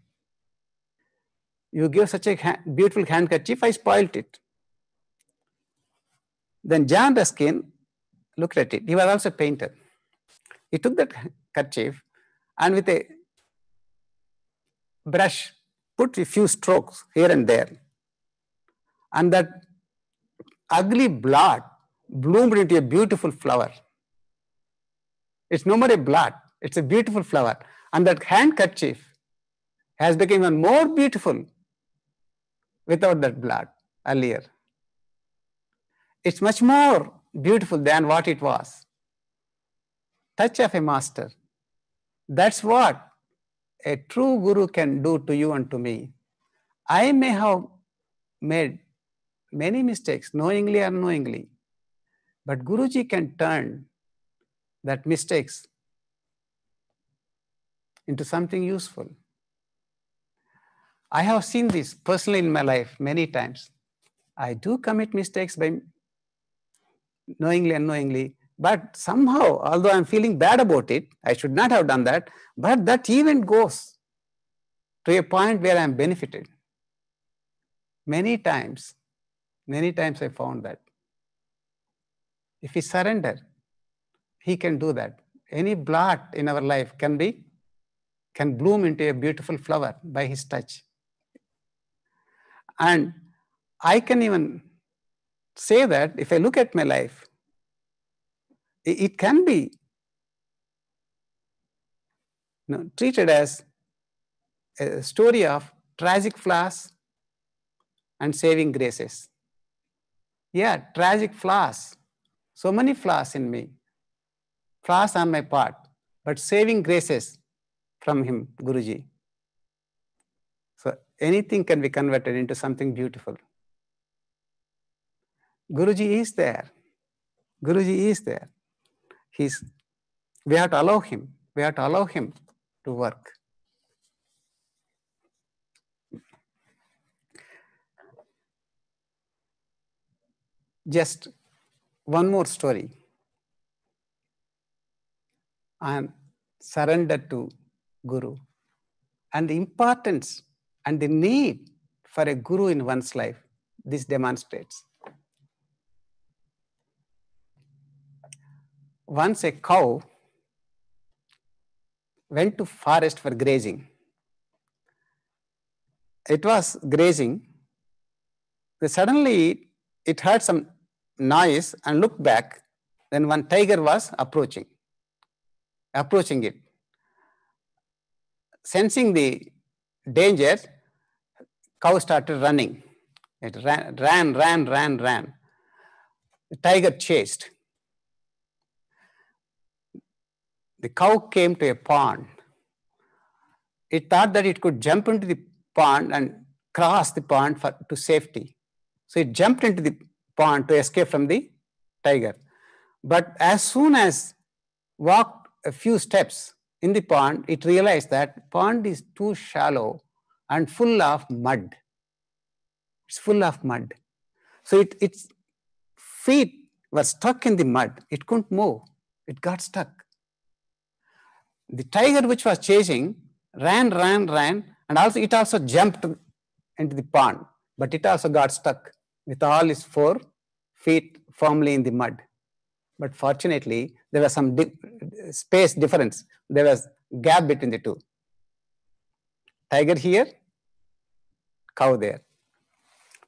You gave such a ha beautiful handkerchief, I spoilt it. Then John Ruskin looked at it. He was also a painter. He took that kerchief and with a brush put a few strokes here and there. And that ugly blot bloomed into a beautiful flower. It's no more a blot, it's a beautiful flower. And that handkerchief has become even more beautiful without that blood earlier. It's much more beautiful than what it was. Touch of a master. That's what a true guru can do to you and to me. I may have made many mistakes, knowingly or unknowingly, but Guruji can turn that mistakes into something useful. I have seen this personally in my life many times. I do commit mistakes by knowingly, and unknowingly, but somehow, although I'm feeling bad about it, I should not have done that, but that event goes to a point where I'm benefited. Many times, many times I found that. If we surrender, he can do that. Any blot in our life can be, can bloom into a beautiful flower by his touch. And I can even say that if I look at my life, it can be you know, treated as a story of tragic flaws and saving graces. Yeah, tragic flaws, so many flaws in me, flaws on my part, but saving graces from him, Guruji anything can be converted into something beautiful. Guruji is there. Guruji is there. He's, we have to allow him. We have to allow him to work. Just one more story. I am surrendered to Guru and the importance and the need for a guru in one's life. This demonstrates. Once a cow went to forest for grazing. It was grazing. Then suddenly it heard some noise and looked back. Then one tiger was approaching, approaching it. Sensing the danger, cow started running. It ran, ran, ran, ran, ran. The tiger chased. The cow came to a pond. It thought that it could jump into the pond and cross the pond for, to safety. So it jumped into the pond to escape from the tiger. But as soon as walked a few steps in the pond, it realized that pond is too shallow and full of mud. It's full of mud. So it, its feet were stuck in the mud. It couldn't move. It got stuck. The tiger which was chasing ran, ran, ran, and also it also jumped into the pond, but it also got stuck with all its four feet firmly in the mud. But fortunately, there was some di space difference. There was gap between the two. Tiger here, cow there.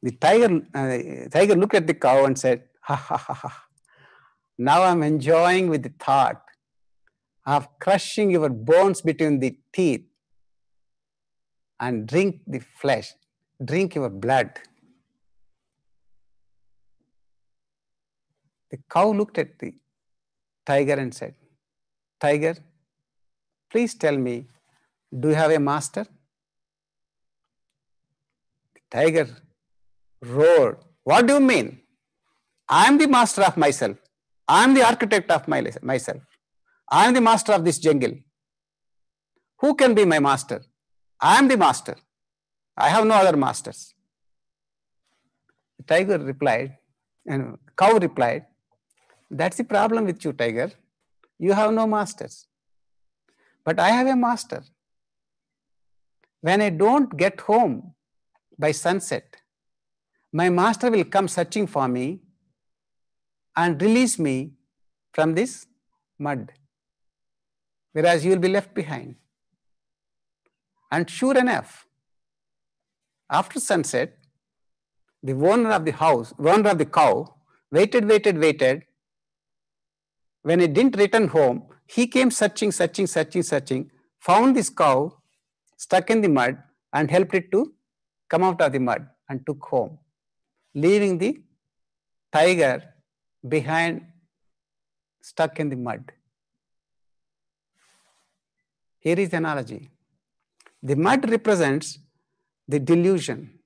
The tiger, uh, tiger looked at the cow and said, ha ha ha ha. Now I'm enjoying with the thought of crushing your bones between the teeth and drink the flesh, drink your blood. The cow looked at the tiger and said, Tiger, please tell me, do you have a master? Tiger roared. What do you mean? I am the master of myself. I am the architect of my, myself. I am the master of this jungle. Who can be my master? I am the master. I have no other masters. The tiger replied, and cow replied, That's the problem with you, tiger. You have no masters. But I have a master. When I don't get home, by sunset, my master will come searching for me and release me from this mud, whereas you will be left behind. And sure enough, after sunset, the owner of the house, owner of the cow, waited, waited, waited. When it didn't return home, he came searching, searching, searching, searching, found this cow stuck in the mud and helped it to come out of the mud and took home, leaving the tiger behind stuck in the mud. Here is the analogy. The mud represents the delusion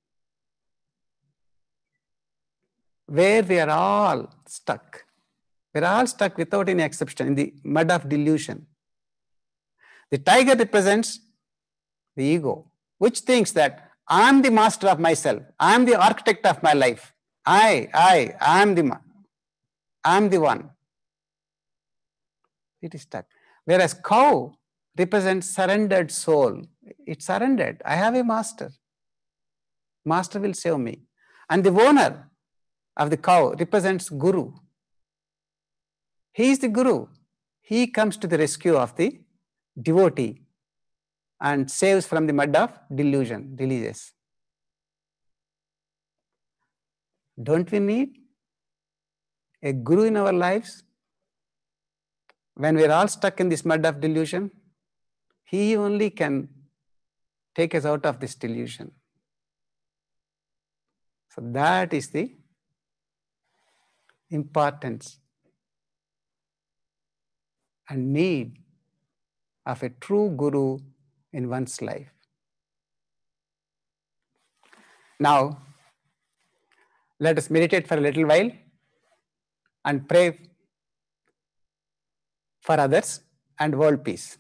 where we are all stuck. We are all stuck without any exception in the mud of delusion. The tiger represents the ego, which thinks that I'm the master of myself. I'm the architect of my life. I, I, I'm the, I'm the one. It is stuck. Whereas cow represents surrendered soul. It surrendered. I have a master. Master will save me. And the owner of the cow represents guru. He is the guru. He comes to the rescue of the devotee and saves from the mud of delusion, releases. Don't we need a guru in our lives? When we're all stuck in this mud of delusion, he only can take us out of this delusion. So that is the importance and need of a true guru in one's life. Now, let us meditate for a little while and pray for others and world peace.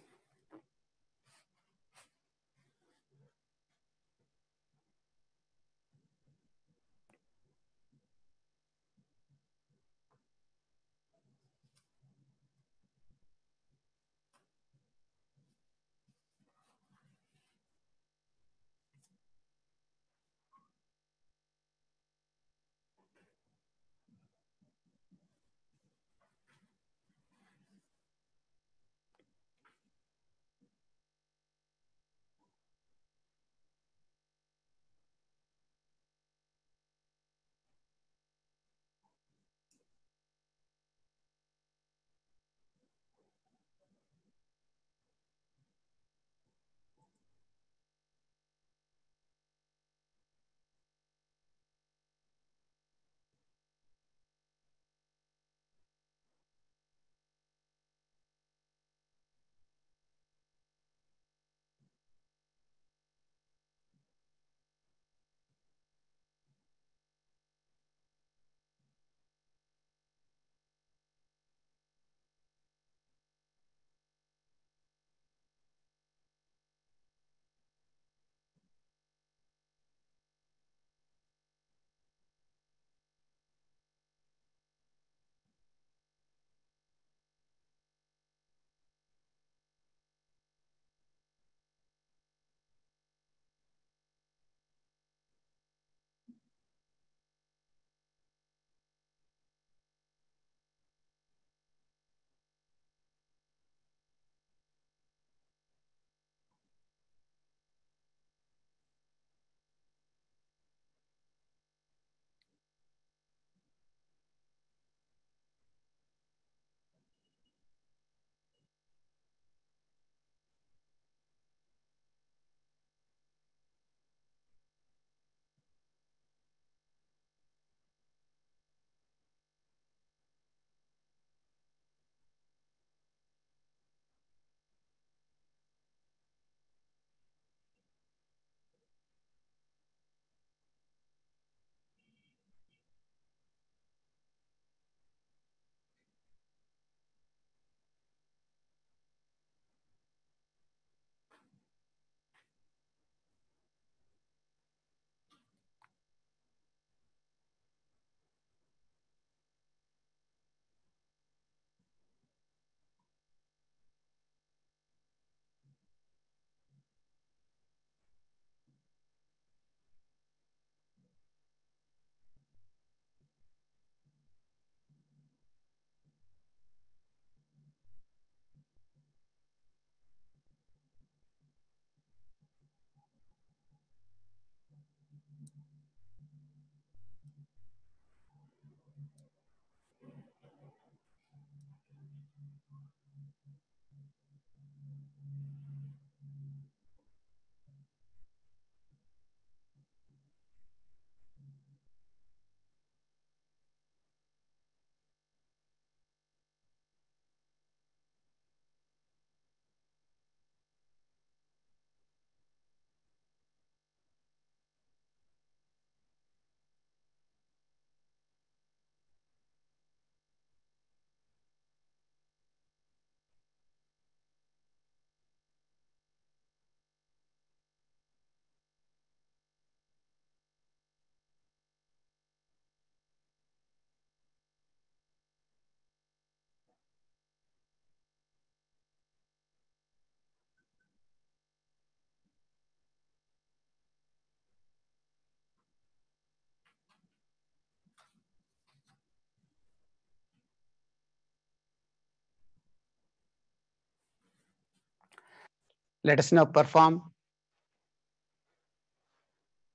Let us now perform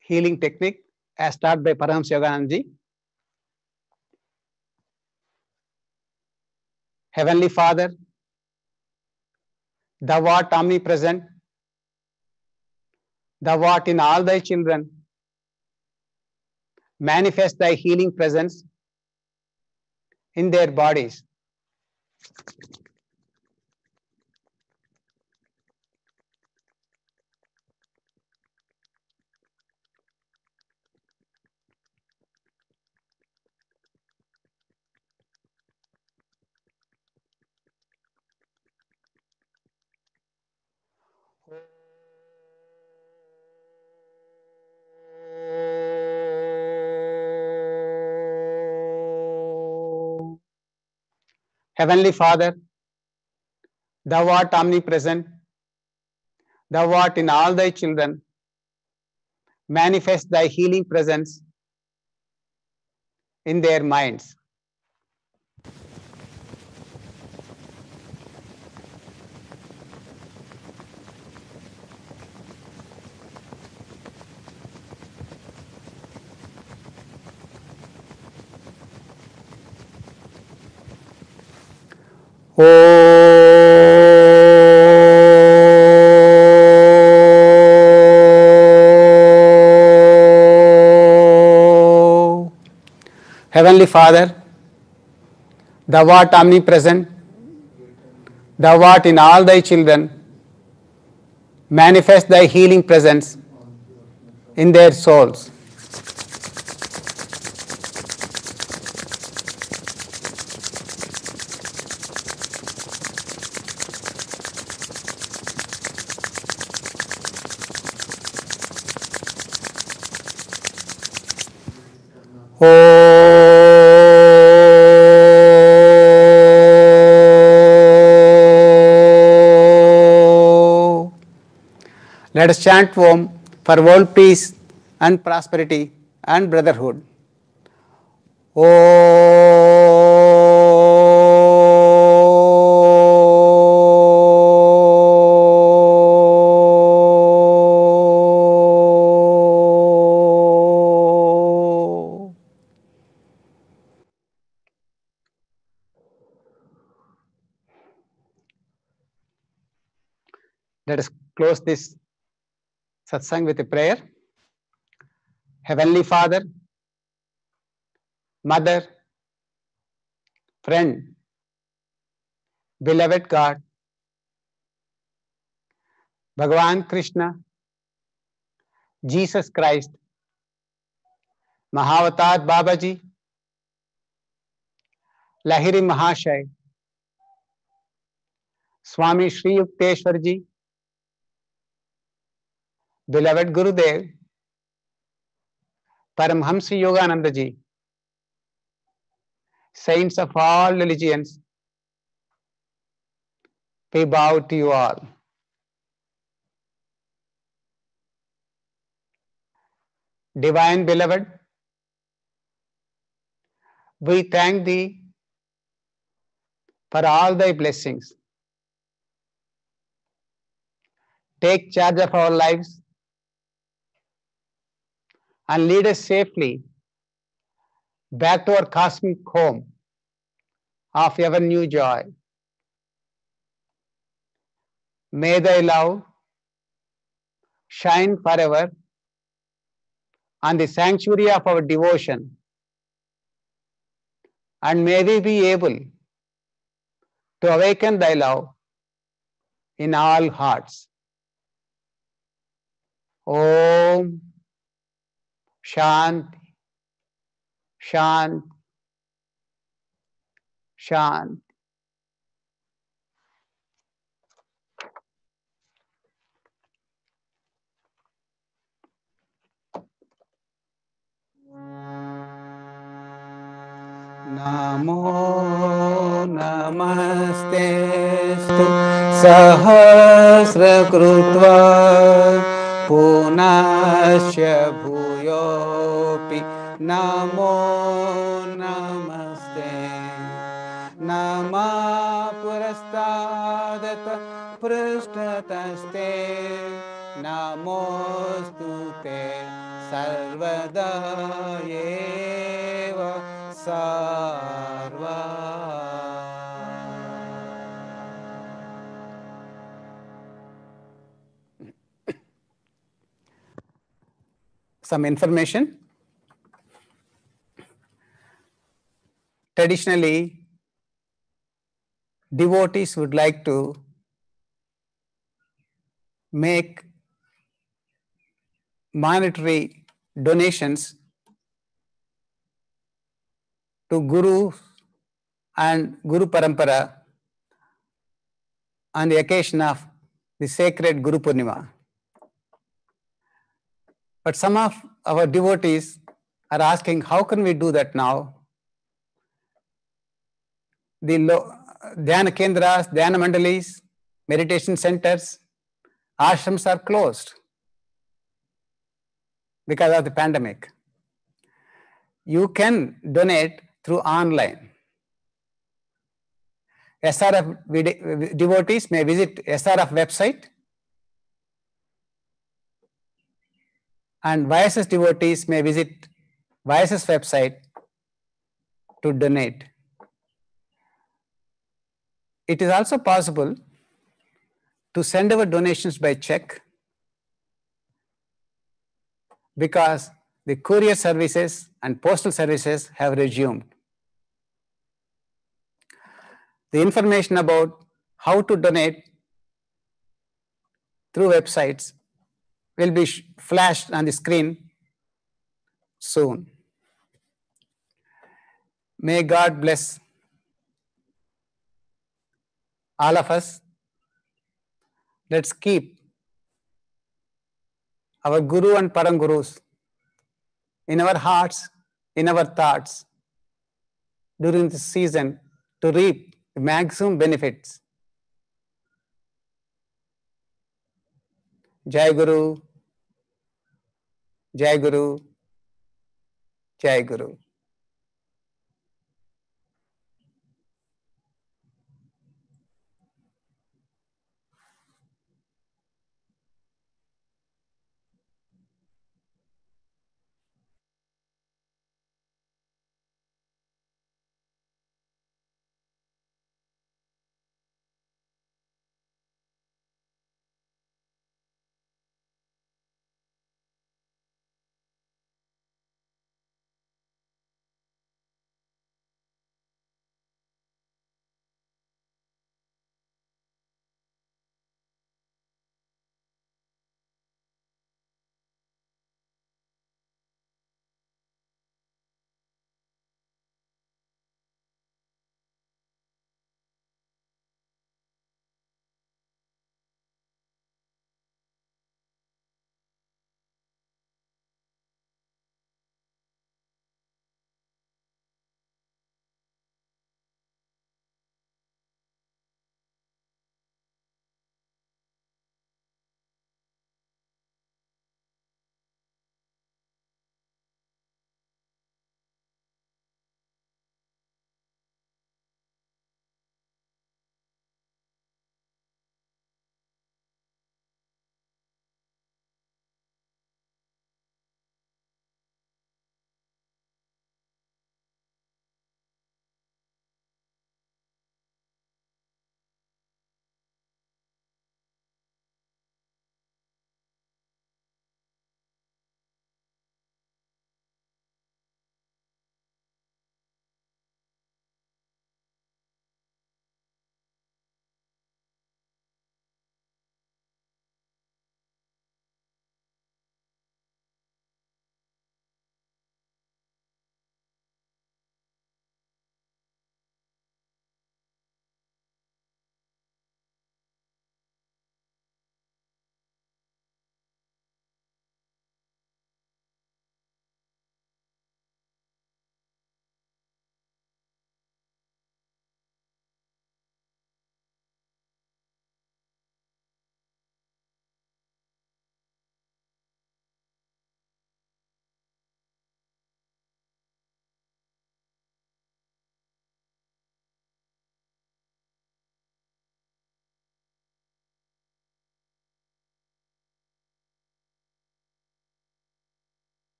healing technique as taught by Paramahamsa Yoganandaji. Heavenly Father, The art omnipresent, The art in all thy children. Manifest thy healing presence in their bodies. Heavenly Father, thou art omnipresent, thou art in all thy children. Manifest thy healing presence in their minds. Oh. Heavenly Father, thou art omnipresent, thou art in all thy children. Manifest thy healing presence in their souls. Let us chant Om for world peace and prosperity and brotherhood. Oh, Let us close this satsang with a prayer. Heavenly Father, Mother, Friend, Beloved God, bhagwan krishna jesus christ Mahavatar Baba ji Lahiri Mahasaya Swami Shri Yukteshwar ji बिलवट गुरुदेव परमहंस योगानंद जी saints of all religions we bow to you all divine beloved we thank thee for all thy blessings take charge of our lives and lead us safely back to our cosmic home of ever new joy. May thy love shine forever on the sanctuary of our devotion, and may we be able to awaken thy love in all hearts. Om. Shanti shanti शांति नमो नमस्ते सहस्रकृत्वा पुनश्च भू नमो नमस्ते नमः पुरस्तादत पृष्ठतस्ते नमोऽस्तु ते सर्वदा सा some information. Traditionally, devotees would like to make monetary donations to Guru and Guru Parampara on the occasion of the sacred Guru Purnima. But some of our devotees are asking, how can we do that now? The lo- dhyana kendras, dhyana mandalis, meditation centers, ashrams are closed because of the pandemic. You can donate through online. SRF devotees may visit SRF website and YSS devotees may visit YSS website to donate. It is also possible to send our donations by check because the courier services and postal services have resumed. The information about how to donate through websites will be flashed on the screen soon. May God bless all of us. Let's keep our Guru and Param Gurus in our hearts, in our thoughts during this season to reap maximum benefits. Jai Guru, जय गुरु जय गुरु